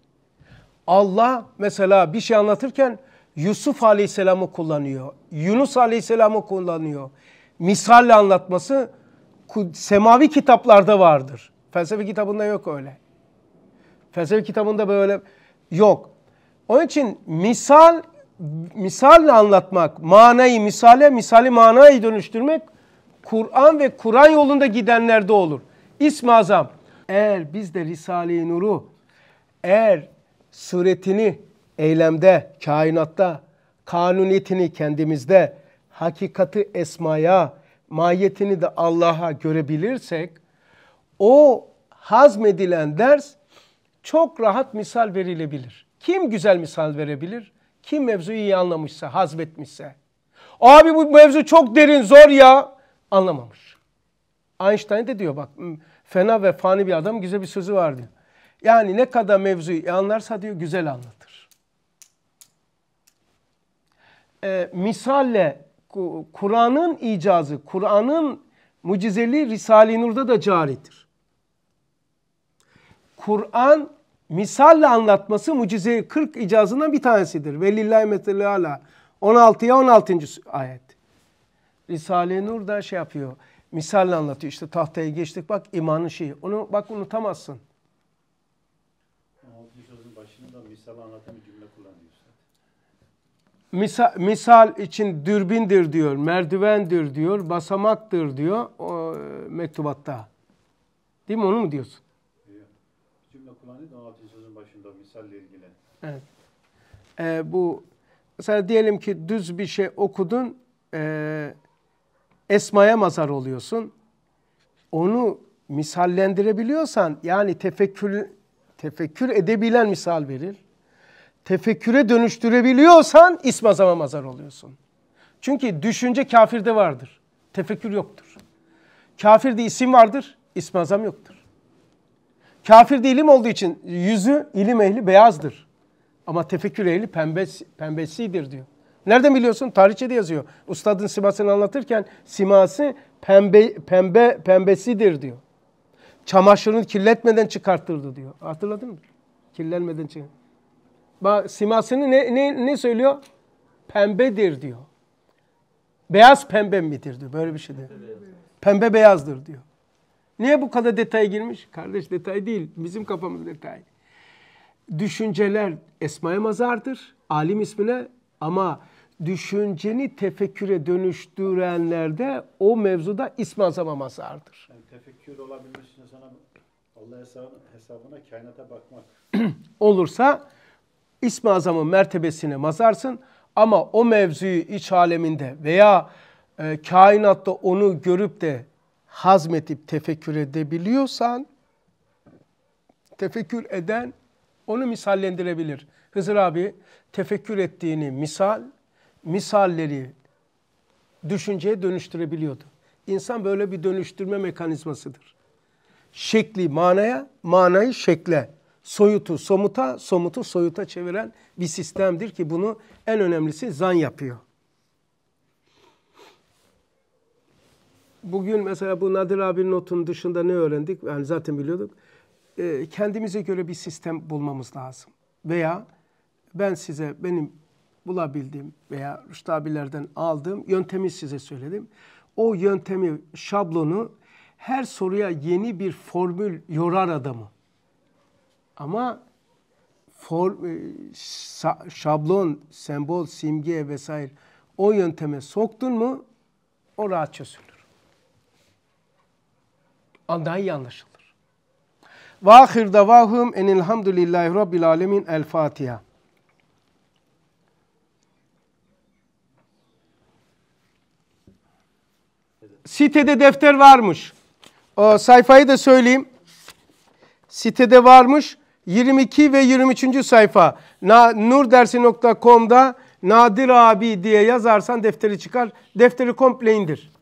Allah mesela bir şey anlatırken Yusuf Aleyhisselam'ı kullanıyor. Yunus Aleyhisselam'ı kullanıyor. Misalle anlatması semavi kitaplarda vardır. Felsefe kitabında yok öyle. Felsefe kitabında böyle yok. Onun için misal misalle anlatmak, manayı misale, misali manayı dönüştürmek Kur'an ve Kur'an yolunda gidenlerde olur. İsmi Azam. Eğer biz de Risale-i Nur'u eğer suretini eylemde, kainatta, kanuniyetini kendimizde, hakikati esmaya, mahiyetini de Allah'a görebilirsek o hazmedilen ders çok rahat misal verilebilir. Kim güzel misal verebilir? Kim mevzuyu iyi anlamışsa, hazmetmişse. Abi bu mevzu çok derin, zor ya. Anlamamış. Einstein de diyor bak hmm, fena ve fani bir adam güzel bir sözü var diyor. Yani ne kadar mevzuyu anlarsa diyor güzel anlatır. Ee, misalle Kur'an'ın icazı, Kur'an'ın mucizeli Risale-i Nur'da da caridir. Kur'an misalle anlatması mucize 40 icazından bir tanesidir. Velillahi metelü ala 16'ya 16. ayet. Risale-i Nur da şey yapıyor. Misalle anlatıyor. İşte tahtaya geçtik bak imanın şeyi. Onu bak unutamazsın. misal anlatan bir cümle kullanıyorsun. Misal, misal için dürbindir diyor, merdivendir diyor, basamaktır diyor o e, mektubatta. Değil mi onu mu diyorsun? Evet. Cümle kullanıyordu ama sözün başında misalle ilgili. Evet. Ee, bu mesela diyelim ki düz bir şey okudun, e, esmaya mazar oluyorsun. Onu misallendirebiliyorsan yani tefekkür tefekkür edebilen misal verir tefekküre dönüştürebiliyorsan ismi azama mazar oluyorsun. Çünkü düşünce kafirde vardır. Tefekkür yoktur. Kafirde isim vardır, ismi azam yoktur. Kafirde ilim olduğu için yüzü ilim ehli beyazdır. Ama tefekkür ehli pembesi, pembesidir diyor. Nereden biliyorsun? Tarihçede yazıyor. Ustadın simasını anlatırken siması pembe, pembe pembesidir diyor. Çamaşırını kirletmeden çıkarttırdı diyor. Hatırladın mı? Kirlenmeden çıkarttırdı. Bak simasını ne, ne, ne söylüyor? Pembedir diyor. Beyaz pembe midir diyor. Böyle bir şey diyor. Pembe beyazdır diyor. Niye bu kadar detaya girmiş? Kardeş detay değil. Bizim kafamız detay. Düşünceler esmaya mazardır. Alim ismine ama düşünceni tefekküre dönüştürenlerde o mevzuda ismi azama mazardır. Yani tefekkür olabilmesi için sana Allah hesabına, hesabına kainata bakmak. Olursa İsmi Azam'ın mertebesine mazarsın ama o mevzuyu iç aleminde veya e, kainatta onu görüp de hazmetip tefekkür edebiliyorsan tefekkür eden onu misallendirebilir. Hızır abi tefekkür ettiğini misal, misalleri düşünceye dönüştürebiliyordu. İnsan böyle bir dönüştürme mekanizmasıdır. Şekli manaya, manayı şekle soyutu somuta, somutu soyuta çeviren bir sistemdir ki bunu en önemlisi zan yapıyor. Bugün mesela bu Nadir abinin notunun dışında ne öğrendik? Yani zaten biliyorduk. E, kendimize göre bir sistem bulmamız lazım. Veya ben size benim bulabildiğim veya Rüştü abilerden aldığım yöntemi size söyledim. O yöntemi, şablonu her soruya yeni bir formül yorar adamı. Ama form, e, şablon, sembol, simge vesaire o yönteme soktun mu o rahat çözülür. Daha iyi anlaşılır. Vahir davahum enilhamdülillahi rabbil alemin el Fatiha. Sitede defter varmış. O sayfayı da söyleyeyim. Sitede varmış. 22 ve 23. sayfa nurdersi.com'da Nadir abi diye yazarsan defteri çıkar. Defteri komple indir.